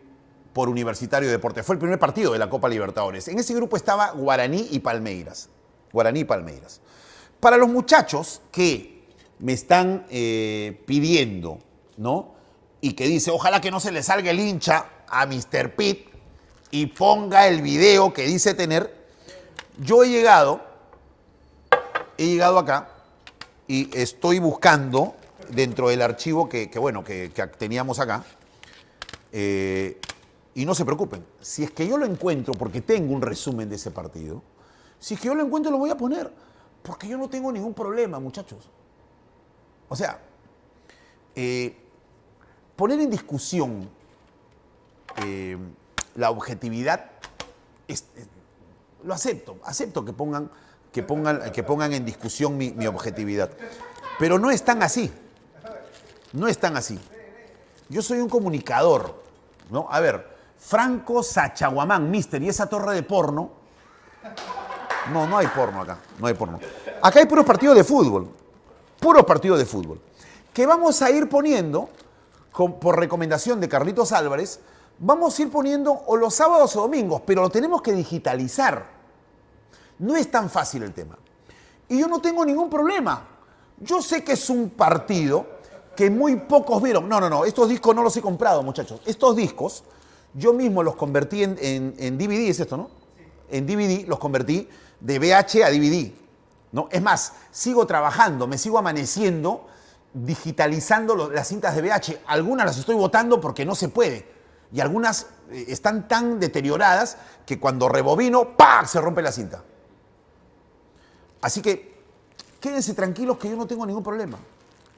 por Universitario de Deportes. Fue el primer partido de la Copa Libertadores. En ese grupo estaba Guaraní y Palmeiras. Guaraní y Palmeiras. Para los muchachos que me están eh, pidiendo, ¿no? Y que dice, ojalá que no se le salga el hincha a Mr. Pitt y ponga el video que dice tener. Yo he llegado, he llegado acá y estoy buscando dentro del archivo que, bueno, que, que teníamos acá. Eh, y no se preocupen, si es que yo lo encuentro, porque tengo un resumen de ese partido, si es que yo lo encuentro lo voy a poner, porque yo no tengo ningún problema, muchachos. O sea, eh, poner en discusión eh, la objetividad, lo acepto, acepto que pongan, que pongan, que pongan en discusión mi, objetividad. Pero no están así, no están así. Yo soy un comunicador, ¿no? A ver, Franco Sachaguamán, mister, y esa torre de porno. No, no hay porno acá, no hay porno. Acá hay puros partidos de fútbol, puros partidos de fútbol, que vamos a ir poniendo, por recomendación de Carlitos Álvarez, vamos a ir poniendo o los sábados o domingos, pero lo tenemos que digitalizar. No es tan fácil el tema. Y yo no tengo ningún problema. Yo sé que es un partido que muy pocos vieron. No, no, no, estos discos no los he comprado, muchachos. Estos discos yo mismo los convertí en, DVD, es esto, ¿no? En DVD los convertí de VH a DVD. ¿no? Es más, sigo trabajando, me sigo amaneciendo digitalizando las cintas de VH. Algunas las estoy votando porque no se puede. Y algunas eh, están tan deterioradas que cuando rebobino, ¡pam! se rompe la cinta. Así que quédense tranquilos que yo no tengo ningún problema.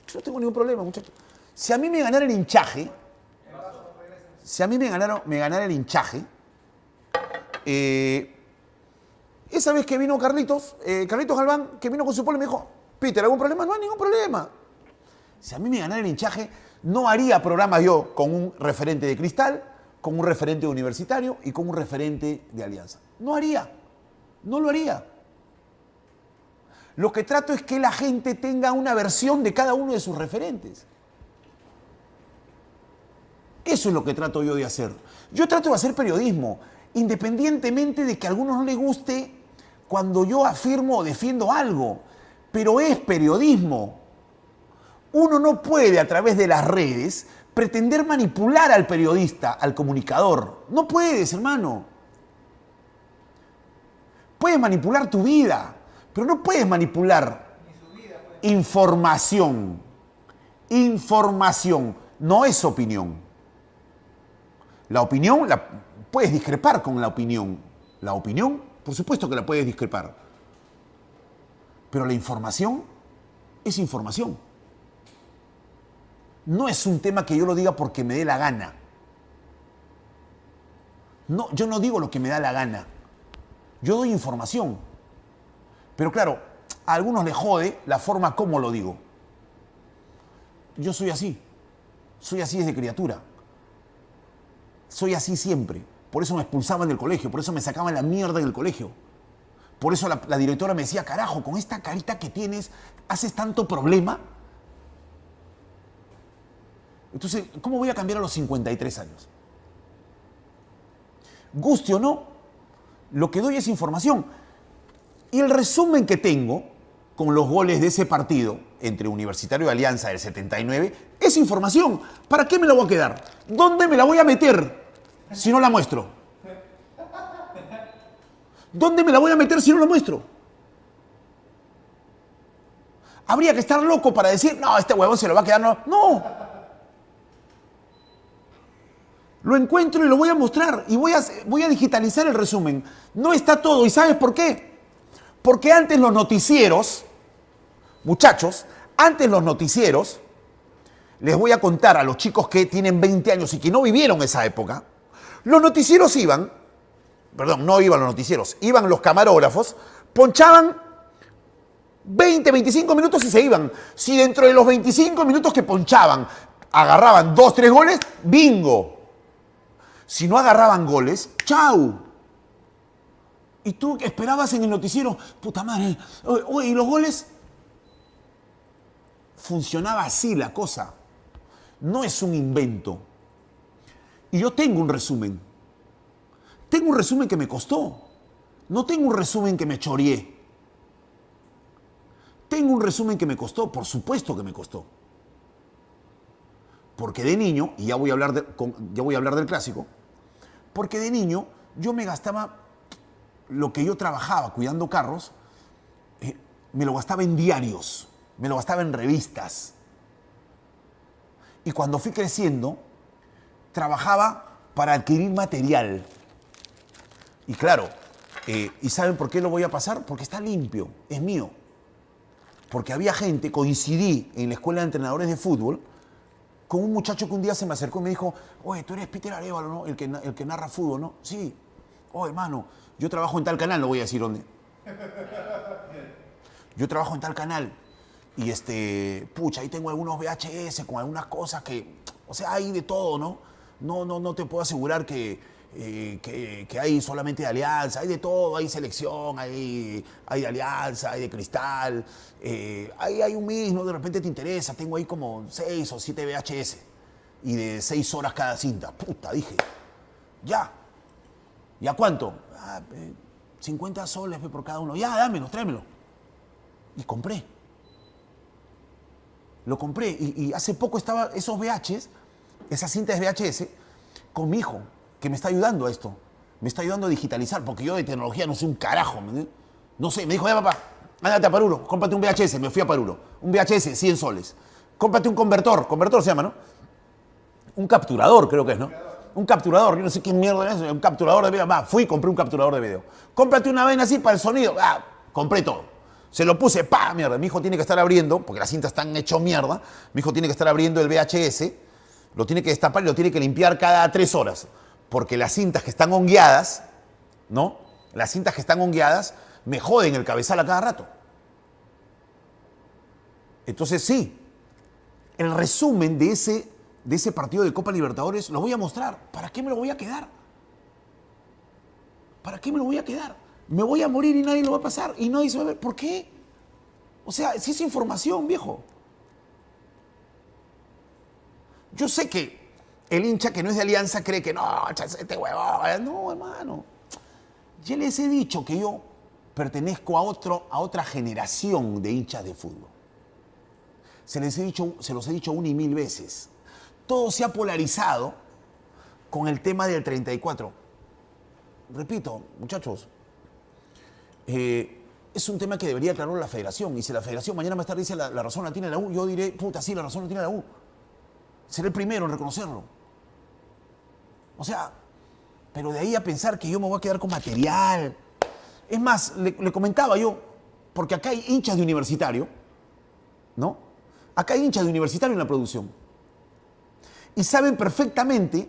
Yo no tengo ningún problema, muchachos. Si a mí me ganara el hinchaje, si a mí me, ganaron, me ganara el hinchaje, eh, esa vez que vino Carlitos, eh, Carlitos Galván, que vino con su polo y me dijo, Peter, ¿algún problema? No hay ningún problema. Si a mí me ganara el hinchaje, no haría programa yo con un referente de cristal, con un referente universitario y con un referente de alianza. No haría. No lo haría. Lo que trato es que la gente tenga una versión de cada uno de sus referentes. Eso es lo que trato yo de hacer. Yo trato de hacer periodismo, independientemente de que a algunos no les guste cuando yo afirmo o defiendo algo, pero es periodismo. Uno no puede a través de las redes pretender manipular al periodista, al comunicador. No puedes, hermano. Puedes manipular tu vida, pero no puedes manipular información. Información no es opinión. La opinión, la, puedes discrepar con la opinión. La opinión, por supuesto que la puedes discrepar. Pero la información es información. No es un tema que yo lo diga porque me dé la gana. No, yo no digo lo que me da la gana. Yo doy información. Pero claro, a algunos les jode la forma como lo digo. Yo soy así. Soy así desde criatura. Soy así siempre. Por eso me expulsaban del colegio, por eso me sacaban la mierda del colegio. Por eso la, la, directora me decía, carajo, con esta carita que tienes, haces tanto problema. Entonces, ¿cómo voy a cambiar a los 53 años? Guste o no, lo que doy es información. Y el resumen que tengo con los goles de ese partido entre Universitario y Alianza del 79 es información. ¿Para qué me la voy a quedar? ¿Dónde me la voy a meter? si no la muestro? ¿Dónde me la voy a meter si no la muestro? Habría que estar loco para decir, no, este huevón se lo va a quedar. No. Lo encuentro y lo voy a mostrar y voy a, voy a digitalizar el resumen. No está todo. ¿Y sabes por qué? Porque antes los noticieros, muchachos, antes los noticieros, les voy a contar a los chicos que tienen 20 años y que no vivieron esa época, los noticieros iban, perdón, no iban los noticieros, iban los camarógrafos, ponchaban 20, 25 minutos y se iban. Si dentro de los 25 minutos que ponchaban agarraban 2, 3 goles, bingo. Si no agarraban goles, chau. Y tú esperabas en el noticiero, puta madre, ¿y los goles? Funcionaba así la cosa. No es un invento. Y yo tengo un resumen. Tengo un resumen que me costó. No tengo un resumen que me choreé. Tengo un resumen que me costó, por supuesto que me costó. Porque de niño, y ya voy a hablar, ya voy a hablar del clásico, porque de niño yo me gastaba lo que yo trabajaba cuidando carros, eh, me lo gastaba en diarios, me lo gastaba en revistas. Y cuando fui creciendo, trabajaba para adquirir material. Y claro, eh, ¿y saben por qué lo voy a pasar? Porque está limpio, es mío. Porque había gente, coincidí en la escuela de entrenadores de fútbol, con un muchacho que un día se me acercó y me dijo, oye, tú eres Peter Arevalo, ¿no? El que, narra fútbol, ¿no? Sí. Oh, hermano, yo trabajo en tal canal, no voy a decir dónde. Yo trabajo en tal canal. Y este, pucha, ahí tengo algunos VHS con algunas cosas que, o sea, hay de todo, ¿no? no, no, no te puedo asegurar eh, que, hay solamente de alianza, hay de todo, hay selección, hay, hay de alianza, hay de cristal, eh, hay, un mismo, de repente te interesa, tengo ahí como seis o siete VHS y de seis horas cada cinta. Puta, dije, ya. ¿Y a cuánto? 50 ah, soles por cada uno. Ya, dámelo, tráemelo. Y compré. Lo compré. Y, hace poco estaba esos VHs esa cinta es VHS con mi hijo, que me está ayudando a esto. Me está ayudando a digitalizar, porque yo de tecnología no sé un carajo. No sé, me dijo, ya eh, papá, ándate a Paruro, cómprate un VHS. Me fui a Paruro. Un VHS, 100 soles. Cómprate un convertor, convertor se llama, ¿no? Un capturador, creo que es, ¿no? Un capturador, yo no sé qué mierda es, un capturador de video. Va, fui, compré un capturador de video. Cómprate una vaina así para el sonido. Ah, compré todo. Se lo puse, pa, mierda. Mi hijo tiene que estar abriendo, porque las cintas están hecho mierda. Mi hijo tiene que estar abriendo el VHS lo tiene que destapar y lo tiene que limpiar cada tres horas. Porque las cintas que están hongueadas, ¿no? Las cintas que están hongueadas me joden el cabezal a cada rato. Entonces sí, el resumen de ese, de ese partido de Copa Libertadores lo voy a mostrar. ¿Para qué me lo voy a quedar? ¿Para qué me lo voy a quedar? Me voy a morir y nadie lo va a pasar y nadie se va a ver. ¿Por qué? O sea, si es información, viejo. Yo sé que el hincha que no es de Alianza cree que no, este huevo. Eh, no, hermano. Ya les he dicho que yo pertenezco a, otro, a otra generación de hinchas de fútbol. Se, les he dicho, se los he dicho una y mil veces. Todo se ha polarizado con el tema del 34. Repito, muchachos, eh, es un tema que debería aclarar la federación. Y si la federación mañana más tarde dice la, la razón la tiene la U, yo diré, puta, sí, la razón la tiene la U. Seré el primero en reconocerlo. O sea, pero de ahí a pensar que yo me voy a quedar con material. Es más, le, comentaba yo, porque acá hay hinchas de universitario, ¿no? Acá hay hinchas de universitario en la producción. Y saben perfectamente,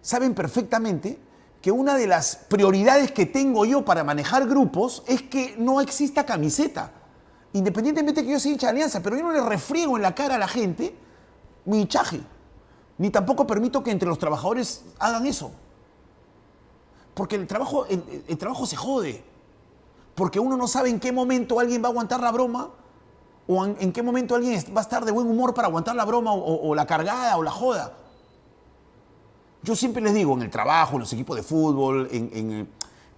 saben perfectamente que una de las prioridades que tengo yo para manejar grupos es que no exista camiseta. Independientemente que yo sea hincha de alianza, pero yo no le refriego en la cara a la gente mi hinchaje, ni tampoco permito que entre los trabajadores hagan eso. Porque el trabajo, trabajo se jode. Porque uno no sabe en qué momento alguien va a aguantar la broma o en, qué momento alguien va a estar de buen humor para aguantar la broma o, la cargada o la joda. Yo siempre les digo, en el trabajo, en los equipos de fútbol, en,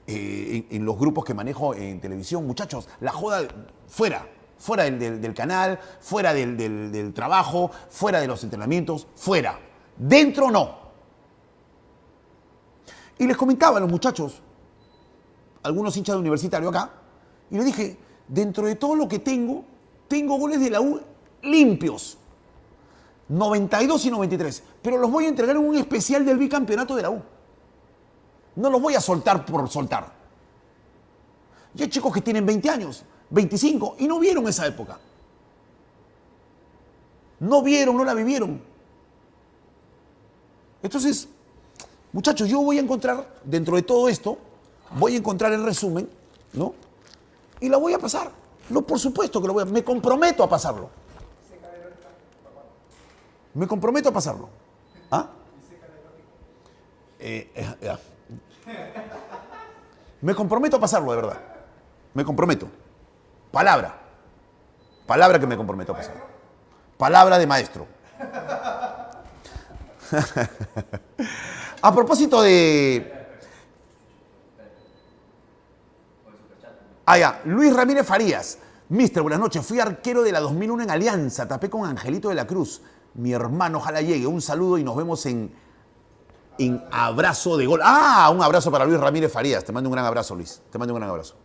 eh, los grupos que manejo en televisión, muchachos, la joda fuera fuera del, canal, fuera del, del trabajo, fuera de los entrenamientos, fuera. Dentro no. Y les comentaba a los muchachos, algunos hinchas de universitario acá, y les dije, dentro de todo lo que tengo, tengo goles de la U limpios. 92 y 93. Pero los voy a entregar en un especial del bicampeonato de la U. No los voy a soltar por soltar. Y hay chicos que tienen 20 años, 25, y no vieron esa época. No vieron, no la vivieron. Entonces, muchachos, yo voy a encontrar, dentro de todo esto, voy a encontrar el resumen, ¿no? Y la voy a pasar. No, por supuesto que lo voy a, me comprometo a pasarlo. Me comprometo a pasarlo. ¿Ah? Eh, eh, me comprometo a pasarlo, de verdad. Me comprometo. Palabra. Palabra que me comprometo a pasar. Palabra de maestro. a propósito de. Ah, Luis Ramírez Farías. Mister, buenas noches. Fui arquero de la 2001 en Alianza. Tapé con Angelito de la Cruz. Mi hermano, ojalá llegue. Un saludo y nos vemos en, en Abrazo de Gol. Ah, un abrazo para Luis Ramírez Farías. Te mando un gran abrazo, Luis. Te mando un gran abrazo.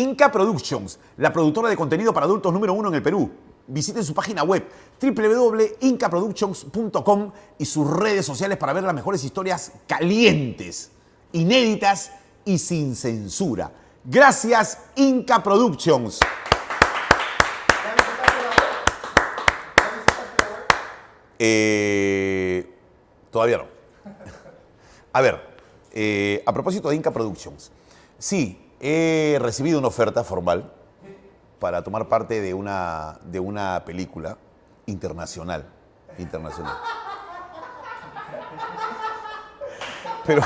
Inca Productions, la productora de contenido para adultos número uno en el Perú. Visiten su página web www.incaproductions.com y sus redes sociales para ver las mejores historias calientes, inéditas y sin censura. Gracias, Inca Productions. Eh, todavía no. A ver, eh, a propósito de Inca Productions. Sí, He recibido una oferta formal para tomar parte de una, de una película internacional. Internacional. Pero,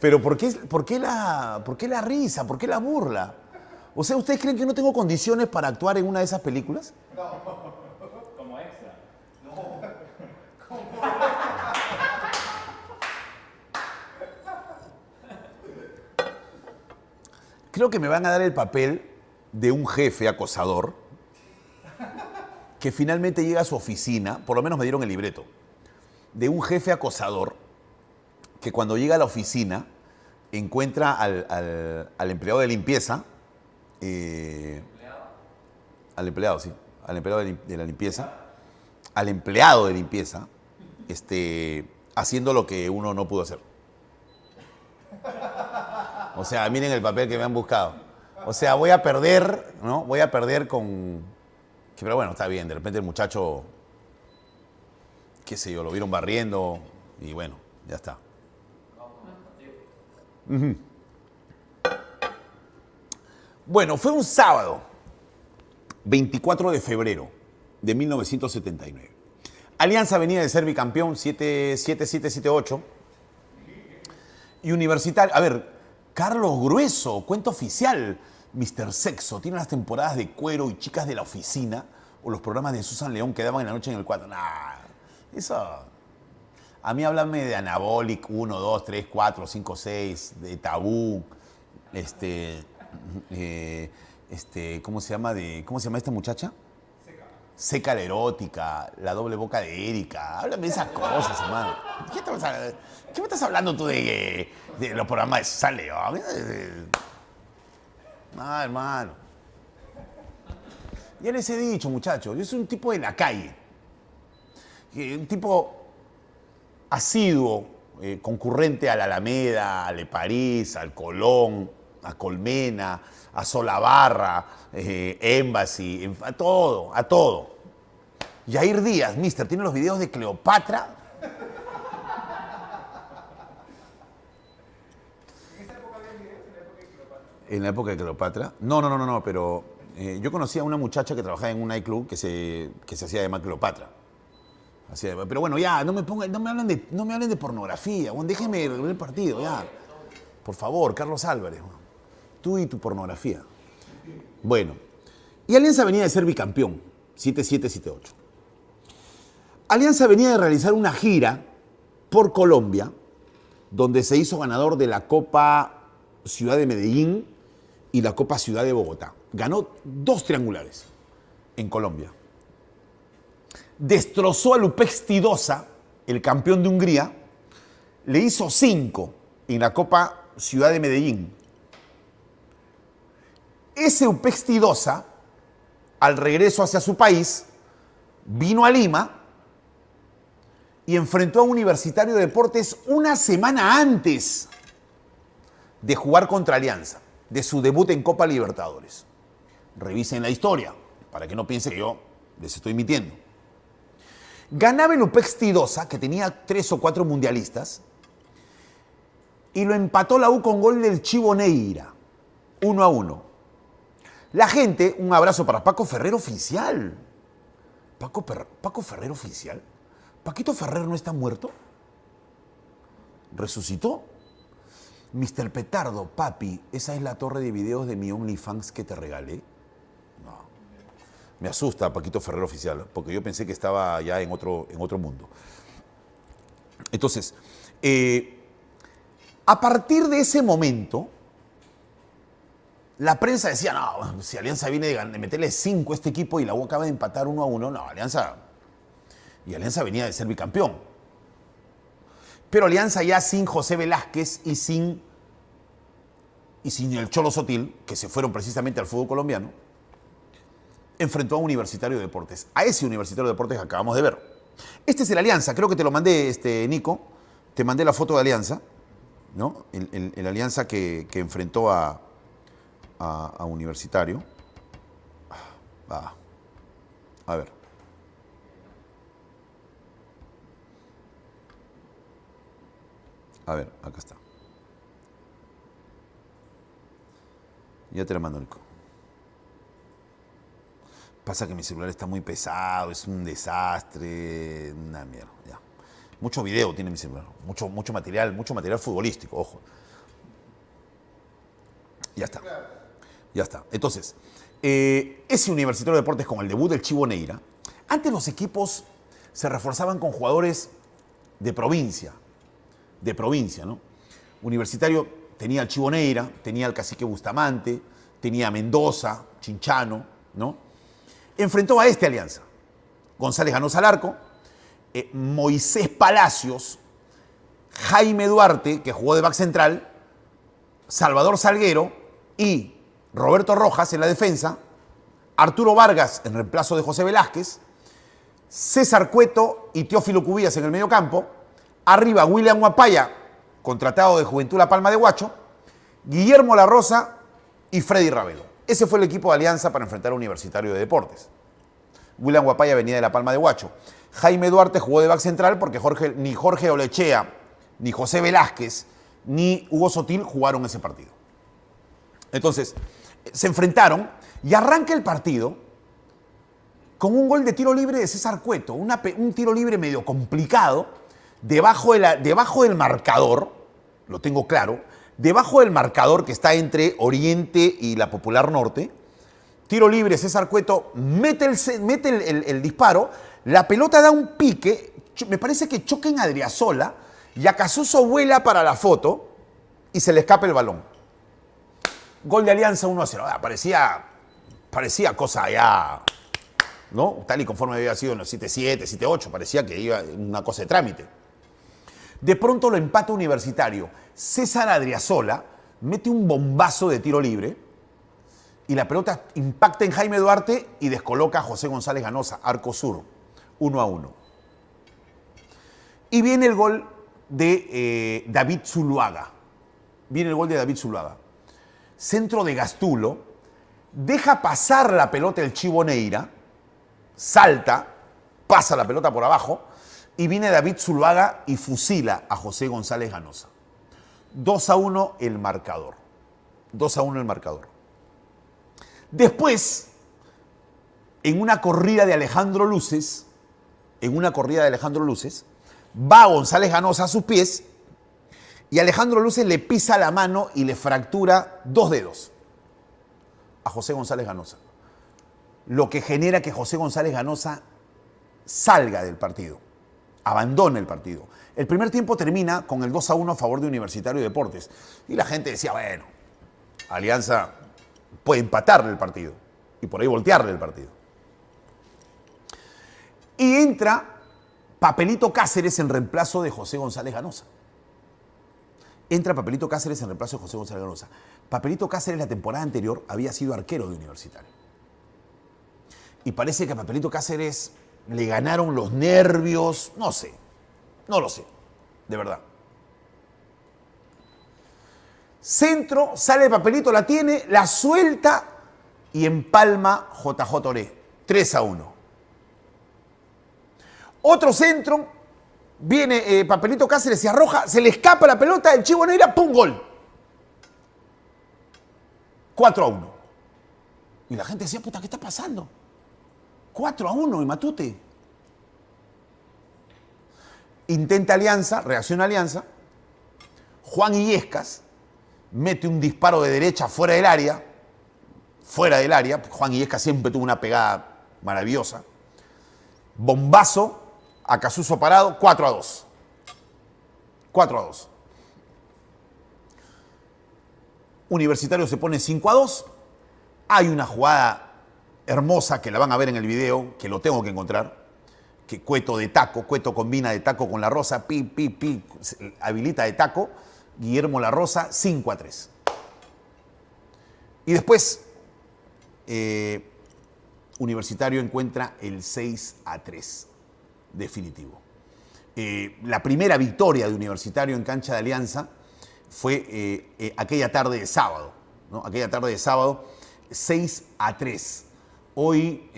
pero ¿por qué, por, qué la, ¿por qué la risa? ¿Por qué la burla? O sea, ¿ustedes creen que no tengo condiciones para actuar en una de esas películas? No. creo que me van a dar el papel de un jefe acosador que finalmente llega a su oficina, por lo menos me dieron el libreto, de un jefe acosador que cuando llega a la oficina encuentra al, empleado de limpieza, eh, al empleado, sí, al empleado de, la limpieza, al empleado de limpieza, este, haciendo lo que uno no pudo hacer. O sea, miren el papel que me han buscado. O sea, voy a perder, ¿no? Voy a perder con. Pero bueno, está bien, de repente el muchacho, qué sé yo, lo vieron barriendo y bueno, ya está. Bueno, fue un sábado, 24 de febrero de 1979. Alianza venía de ser bicampeón 7 7 Y Universitario, a ver, Carlos Grueso, cuento oficial. Mr. Sexo, tiene las temporadas de cuero y chicas de la oficina o los programas de Susan León que daban en la noche en el cuadro. eso. A mí háblame de Anabolic 1, 2, 3, 4, 5, 6, de Tabú, este, eh, este, ¿cómo se llama? De, ¿Cómo se llama esta muchacha? Seca la erótica, la doble boca de Erika. Háblame de esas cosas, hermano. ¿Qué, me estás hablando tú de, los programas de Saleo? Ah, hermano. Ya les he dicho, muchachos, yo soy un tipo de la calle. Eh, un tipo asiduo, eh, concurrente a la Alameda, a Le París, al Colón, a Colmena, a Solabarra, eh, Embassy, a todo, a todo. Jair Díaz, mister, tiene los videos de Cleopatra. ¿En esa época ¿En la época de Cleopatra? ¿En la época de Cleopatra? No, no, no, no, no pero eh, yo conocí a una muchacha que trabajaba en un nightclub que se, que se hacía llamar Cleopatra. Así, pero bueno, ya, no me pongan, no me hablen de, no me hablen de pornografía, bueno, déjenme el partido, ya. Por favor, Carlos Álvarez. Tú y tu pornografía. Bueno, y Alianza venía de ser bicampeón, 7-7-7-8. Alianza venía de realizar una gira por Colombia, donde se hizo ganador de la Copa Ciudad de Medellín y la Copa Ciudad de Bogotá. Ganó dos triangulares en Colombia. Destrozó a Lupex Tidosa, el campeón de Hungría, le hizo cinco en la Copa Ciudad de Medellín ese Upextidosa, al regreso hacia su país, vino a Lima y enfrentó a Universitario de Deportes una semana antes de jugar contra Alianza, de su debut en Copa Libertadores. Revisen la historia, para que no piense que yo les estoy mintiendo. Ganaba el Upex Tidosa, que tenía tres o cuatro mundialistas, y lo empató la U con gol del Chivo Neira, uno a uno. La gente, un abrazo para Paco Ferrer oficial. Paco, Ferrer oficial. ¿Paquito Ferrer no está muerto? ¿Resucitó? Mr. Petardo, papi, ¿esa es la torre de videos de mi OnlyFans que te regalé? No. Me asusta Paquito Ferrer oficial, porque yo pensé que estaba ya en otro, en otro mundo. Entonces, eh, a partir de ese momento, la prensa decía, no, si Alianza viene de meterle cinco a este equipo y la U acaba de empatar uno a uno no, Alianza. Y Alianza venía de ser bicampeón. Pero Alianza ya sin José Velázquez y sin, y sin el Cholo Sotil, que se fueron precisamente al fútbol colombiano, enfrentó a Universitario de Deportes, a ese Universitario de Deportes que acabamos de ver. Este es el Alianza, creo que te lo mandé, este, Nico, te mandé la foto de Alianza, ¿no? El, el, Alianza que enfrentó a, a, universitario. Ah, a ver. A ver, acá está. Ya te la mando, Nico. Pasa que mi celular está muy pesado, es un desastre, una mierda, ya. Mucho video tiene mi celular, mucho, mucho material, mucho material futbolístico, ojo. Ya está. Ya está. Entonces, eh, ese Universitario de Deportes con el debut del Chivo Neira, antes los equipos se reforzaban con jugadores de provincia, de provincia, ¿no? Universitario tenía al Chivo Neira, tenía al Cacique Bustamante, tenía a Mendoza, Chinchano, ¿no? Enfrentó a esta Alianza. González ganó Salarco, eh, Moisés Palacios, Jaime Duarte, que jugó de back central, Salvador Salguero y Roberto Rojas en la defensa, Arturo Vargas en reemplazo de José Velázquez, César Cueto y Teófilo Cubillas en el medio campo, arriba William Guapaya, contratado de Juventud La Palma de Guacho, Guillermo La Rosa y Freddy Ravelo. Ese fue el equipo de alianza para enfrentar a Universitario de Deportes. William Guapaya venía de La Palma de Guacho, Jaime Duarte jugó de back central porque Jorge, ni Jorge Olechea, ni José Velázquez, ni Hugo Sotil jugaron ese partido. Entonces, se enfrentaron y arranca el partido con un gol de tiro libre de César Cueto, un tiro libre medio complicado, debajo, debajo del marcador, lo tengo claro, debajo del marcador que está entre Oriente y la Popular Norte, tiro libre, César Cueto mete el, mete el, disparo, la pelota da un pique, me parece que choca en Adriasola, su vuela para la foto y se le escapa el balón. Gol de Alianza 1 a 0. Ah, parecía, parecía cosa ya, ¿no? Tal y conforme había sido en los 7-7, 7-8, parecía que iba una cosa de trámite. De pronto lo empata universitario. César Adriasola mete un bombazo de tiro libre y la pelota impacta en Jaime Duarte y descoloca a José González Ganosa, Arco Sur, 1 a 1. Y viene el gol de eh, David Zuluaga. Viene el gol de David Zuluaga centro de Gastulo, deja pasar la pelota el Chiboneira, salta, pasa la pelota por abajo y viene David Zuluaga y fusila a José González Ganosa. 2 a 1 el marcador. 2 a 1 el marcador. Después, en una corrida de Alejandro Luces, en una corrida de Alejandro Luces, va González Ganosa a sus pies y Alejandro Luce le pisa la mano y le fractura dos dedos a José González Ganosa. Lo que genera que José González Ganosa salga del partido, abandone el partido. El primer tiempo termina con el 2 a 1 a favor de Universitario Deportes. Y la gente decía, bueno, Alianza puede empatarle el partido y por ahí voltearle el partido. Y entra Papelito Cáceres en reemplazo de José González Ganosa. Entra Papelito Cáceres en reemplazo de José González Papelito Cáceres la temporada anterior había sido arquero de Universitario. Y parece que a Papelito Cáceres le ganaron los nervios, no sé, no lo sé, de verdad. Centro, sale papelito, la tiene, la suelta y empalma JJ Toré. 3 a 1. Otro centro, Viene eh, Papelito Cáceres, se arroja, se le escapa la pelota, el Chivo Neira, ¡pum! Gol. 4 a 1. Y la gente decía, puta, ¿qué está pasando? 4 a 1 y Matute. Intenta Alianza, reacciona Alianza. Juan Illescas mete un disparo de derecha fuera del área. Fuera del área. Juan Illescas siempre tuvo una pegada maravillosa. Bombazo a Casuso Parado, 4 a 2. 4 a 2. Universitario se pone 5 a 2. Hay una jugada hermosa que la van a ver en el video, que lo tengo que encontrar. Que cueto de taco, cueto combina de taco con la rosa, pi, pi, pi, habilita de taco. Guillermo La Rosa, 5 a 3. Y después, eh, Universitario encuentra el 6 a 3 definitivo. Eh, la primera victoria de Universitario en cancha de Alianza fue eh, eh, aquella tarde de sábado, ¿no? aquella tarde de sábado 6 a 3. Hoy,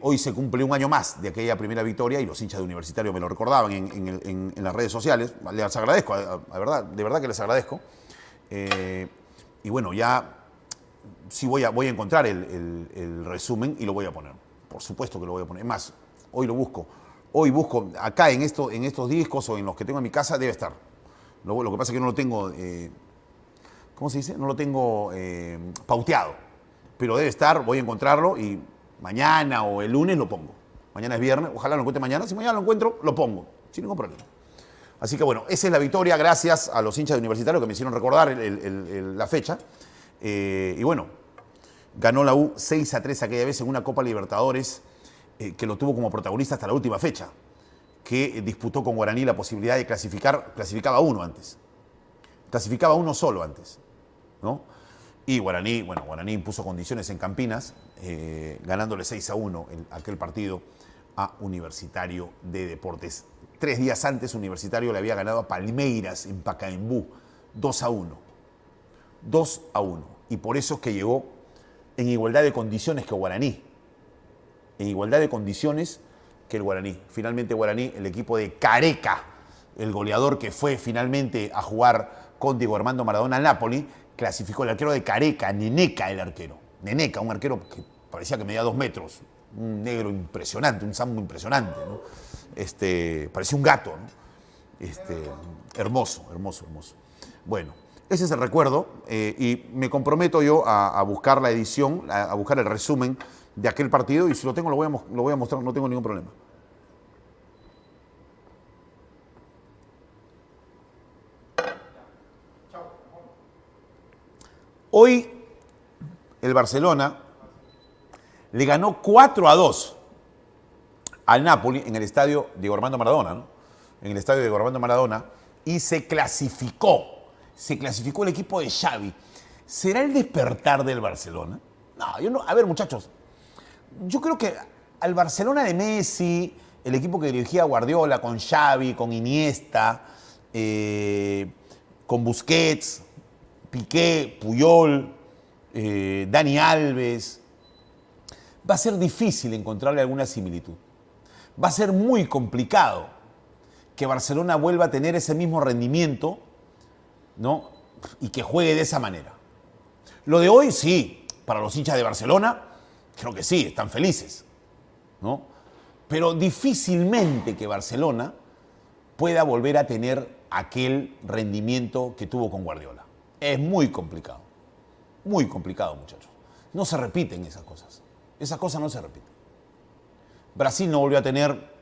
hoy se cumple un año más de aquella primera victoria y los hinchas de Universitario me lo recordaban en, las redes sociales. Les agradezco, verdad, de verdad que les agradezco. y bueno, ya sí voy a, voy a encontrar el, el resumen y lo voy a poner. Por supuesto que lo voy a poner. Es más, hoy lo busco hoy busco acá en, estos discos o en los que tengo en mi casa, debe estar. Lo, que pasa es que no lo tengo, eh, ¿cómo se dice? No lo tengo eh, pauteado, pero debe estar, voy a encontrarlo y mañana o el lunes lo pongo. Mañana es viernes, ojalá lo encuentre mañana, si mañana lo encuentro, lo pongo, sin ningún problema. Así que bueno, esa es la victoria, gracias a los hinchas de Universitario que me hicieron recordar la fecha. Eh, y bueno, ganó la U 6 a 3 aquella vez en una Copa Libertadores eh, que lo tuvo como protagonista hasta la última fecha, que eh, disputó con Guaraní la posibilidad de clasificar, clasificaba uno antes, clasificaba uno solo antes, ¿no? Y Guaraní, bueno, Guaraní impuso condiciones en Campinas, eh, ganándole 6 a 1 en aquel partido a Universitario de Deportes. Tres días antes Universitario le había ganado a Palmeiras en Pacaembú, 2 a 1. 2 a 1. Y por eso es que llegó en igualdad de condiciones que Guaraní en igualdad de condiciones que el Guaraní. Finalmente Guaraní, el equipo de Careca, el goleador que fue finalmente a jugar con Diego Armando Maradona al Napoli, clasificó el arquero de Careca, Neneca el arquero. Neneca, un arquero que parecía que medía dos metros, un negro impresionante, un sambo impresionante, Este, parecía un gato, Este, hermoso, hermoso, hermoso. Bueno, ese es el recuerdo eh, y me comprometo yo a, buscar la edición, a buscar el resumen de aquel partido y si lo tengo lo voy a, lo voy a mostrar, no tengo ningún problema. Hoy el Barcelona le ganó 4 a 2 al Napoli en el estadio de Armando Maradona, en el estadio de Armando Maradona, y se clasificó, se clasificó el equipo de Xavi. ¿Será el despertar del Barcelona? No, yo no, a ver muchachos, yo creo que al Barcelona de Messi, el equipo que dirigía Guardiola con Xavi, con Iniesta, eh, con Busquets, Piqué, Puyol, eh, Dani Alves, va a ser difícil encontrarle alguna similitud. Va a ser muy complicado que Barcelona vuelva a tener ese mismo rendimiento, Y que juegue de esa manera. Lo de hoy, sí, para los hinchas de Barcelona, creo que sí, están felices, ¿no? Pero difícilmente que Barcelona pueda volver a tener aquel rendimiento que tuvo con Guardiola. Es muy complicado, muy complicado muchachos. No se repiten esas cosas, esas cosas no se repiten. Brasil no volvió a tener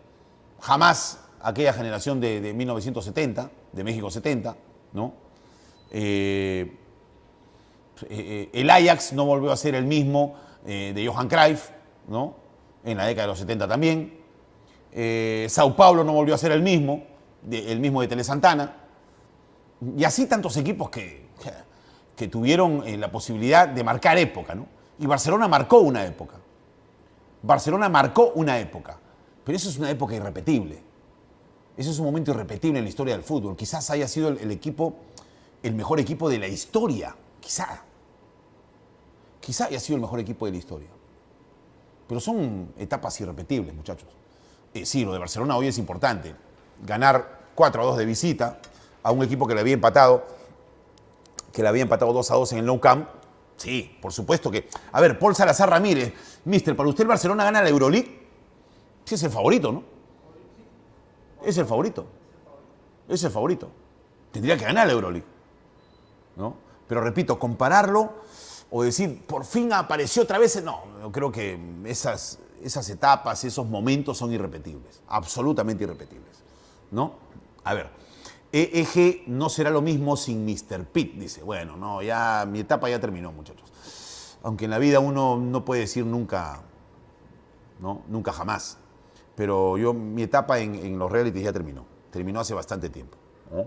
jamás aquella generación de, 1970, de México 70, ¿no? Eh, eh, eh, el Ajax no volvió a ser el mismo eh, de Johan Cruyff, ¿no? En la década de los 70 también. Eh, Sao Paulo no volvió a ser el mismo, el mismo de Tele Santana. Y así tantos equipos que, que tuvieron eh, la posibilidad de marcar época, Y Barcelona marcó una época. Barcelona marcó una época. Pero eso es una época irrepetible. Eso es un momento irrepetible en la historia del fútbol. Quizás haya sido el equipo, el mejor equipo de la historia. Quizás quizá haya sido el mejor equipo de la historia. Pero son etapas irrepetibles, muchachos. Eh, sí, lo de Barcelona hoy es importante. Ganar 4 a 2 de visita a un equipo que le había empatado, que le había empatado 2 a 2 en el Nou Camp. Sí, por supuesto que. A ver, Paul Salazar Ramírez, mister, ¿para usted el Barcelona gana la Euroleague? Sí, es el favorito, ¿no? Es el favorito. Es el favorito. Tendría que ganar la Euroleague. ¿No? Pero repito, compararlo o decir, por fin apareció otra vez. No, yo creo que esas, etapas, esos momentos son irrepetibles, absolutamente irrepetibles. ¿No? A ver, EEG no será lo mismo sin Mr. Pitt, dice. Bueno, no, ya mi etapa ya terminó, muchachos. Aunque en la vida uno no puede decir nunca, ¿no? Nunca jamás. Pero yo, mi etapa en, en los realities ya terminó. Terminó hace bastante tiempo. ¿no?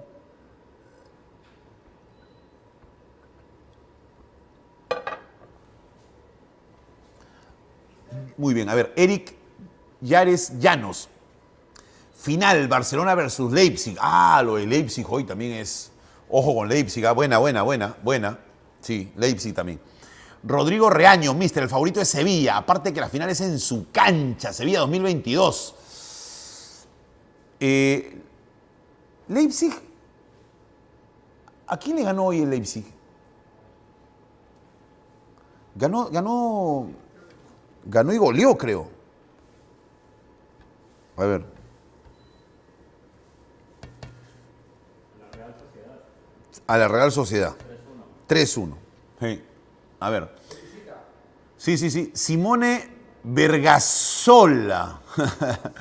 Muy bien, a ver, Eric Yares Llanos. Final, Barcelona versus Leipzig. Ah, lo de Leipzig hoy también es. Ojo con Leipzig, ah, buena, buena, buena, buena. Sí, Leipzig también. Rodrigo Reaño, mister, el favorito es Sevilla. Aparte que la final es en su cancha, Sevilla 2022. Eh, Leipzig, ¿a quién le ganó hoy el Leipzig? Ganó, ganó ganó y goleó, creo. A ver. La Real Sociedad. A la Real Sociedad. 3-1. Sí. A ver. Sí, sí, sí. Simone Vergasola.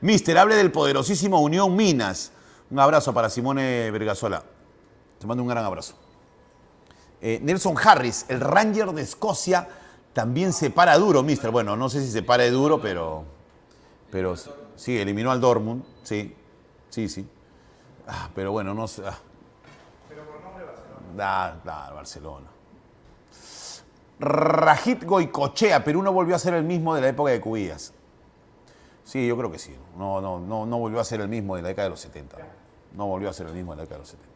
Mister, hable del poderosísimo Unión Minas. Un abrazo para Simone Vergasola. Te mando un gran abrazo. Eh, Nelson Harris, el Ranger de Escocia, también se para duro, mister. Bueno, no sé si se para de duro, pero. Pero sí, eliminó al Dortmund. Sí, sí, sí. Ah, pero bueno, no sé. Pero por nombre Barcelona. Ah, claro, Barcelona. Rajit Goicochea, Perú no volvió a ser el mismo de la época de Cubillas. Sí, yo creo que sí. No, no, no, no volvió a ser el mismo de la década de los 70. No volvió a ser el mismo de la década de los 70.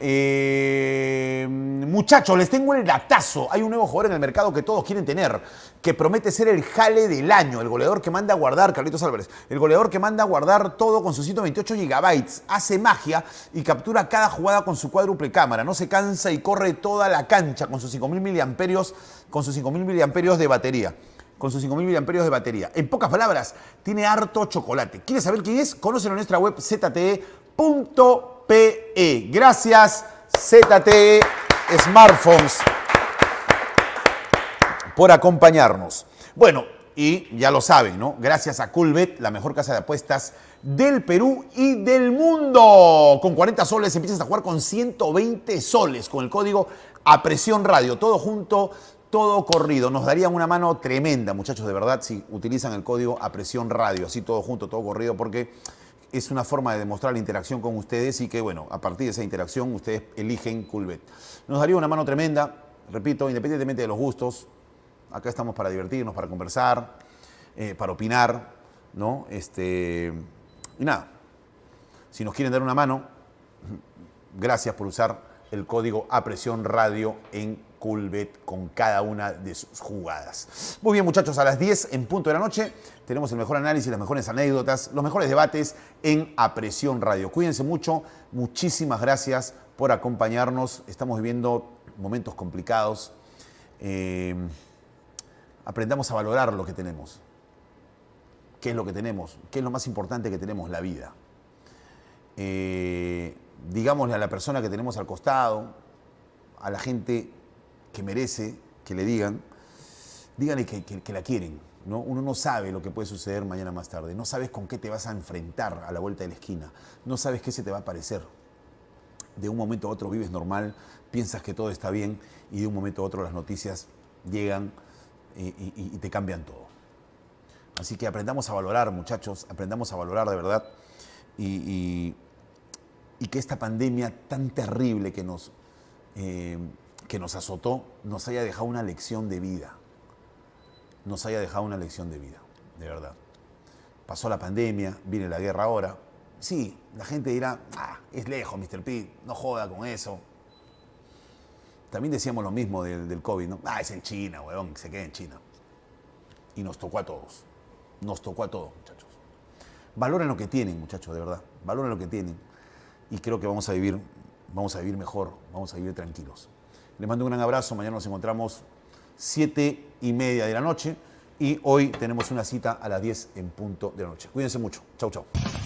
Eh, muchachos, les tengo el datazo. Hay un nuevo jugador en el mercado que todos quieren tener, que promete ser el jale del año, el goleador que manda a guardar, Carlitos Álvarez, el goleador que manda a guardar todo con sus 128 gigabytes, hace magia y captura cada jugada con su cuádruple cámara, no se cansa y corre toda la cancha con sus 5.000 miliamperios, con sus 5.000 miliamperios de batería con sus 5.000 miliamperios de batería. En pocas palabras, tiene harto chocolate. ¿Quieres saber quién es? Conócelo en nuestra web zte.com PE. Gracias, ZTE Smartphones, por acompañarnos. Bueno, y ya lo saben, ¿no? Gracias a Coolbet, la mejor casa de apuestas del Perú y del mundo. Con 40 soles empiezas a jugar con 120 soles con el código a presión radio, todo junto, todo corrido. Nos darían una mano tremenda, muchachos, de verdad, si utilizan el código a presión radio, así todo junto, todo corrido, porque es una forma de demostrar la interacción con ustedes y que, bueno, a partir de esa interacción ustedes eligen Culvet. Nos daría una mano tremenda, repito, independientemente de los gustos, acá estamos para divertirnos, para conversar, eh, para opinar, ¿no? Este, y nada, si nos quieren dar una mano, gracias por usar el código presión Radio en Culbet con cada una de sus jugadas. Muy bien, muchachos, a las 10 en punto de la noche tenemos el mejor análisis, las mejores anécdotas, los mejores debates en Apresión Radio. Cuídense mucho, muchísimas gracias por acompañarnos. Estamos viviendo momentos complicados. Em, aprendamos a valorar lo que tenemos. ¿Qué es lo que tenemos? ¿Qué es lo más importante que tenemos? La vida. Eh, digámosle a la persona que tenemos al costado, a la gente que merece que le digan, díganle que, la quieren. ¿no? Uno no sabe lo que puede suceder mañana más tarde, no sabes con qué te vas a enfrentar a la vuelta de la esquina, no sabes qué se te va a parecer. De un momento a otro vives normal, piensas que todo está bien y de un momento a otro las noticias llegan eh, y, te cambian todo. Así que aprendamos a valorar, muchachos, aprendamos a valorar de verdad y, que esta pandemia tan terrible que nos, eh, que nos azotó nos haya dejado una lección de vida. Nos haya dejado una lección de vida, de verdad. Pasó la pandemia, viene la guerra ahora. Sí, la gente dirá, ah, es lejos, Mr. P, no joda con eso. También decíamos lo mismo del, COVID, ¿no? Ah, es en China, weón, que se queda en China. Y nos tocó a todos. Nos tocó a todos, muchachos. Valoren lo que tienen, muchachos, de verdad. Valoren lo que tienen. Y creo que vamos a vivir, vamos a vivir mejor, vamos a vivir tranquilos. Les mando un gran abrazo. Mañana nos encontramos siete y media de la noche y hoy tenemos una cita a las 10 en punto de la noche. Cuídense mucho. Chau, chau.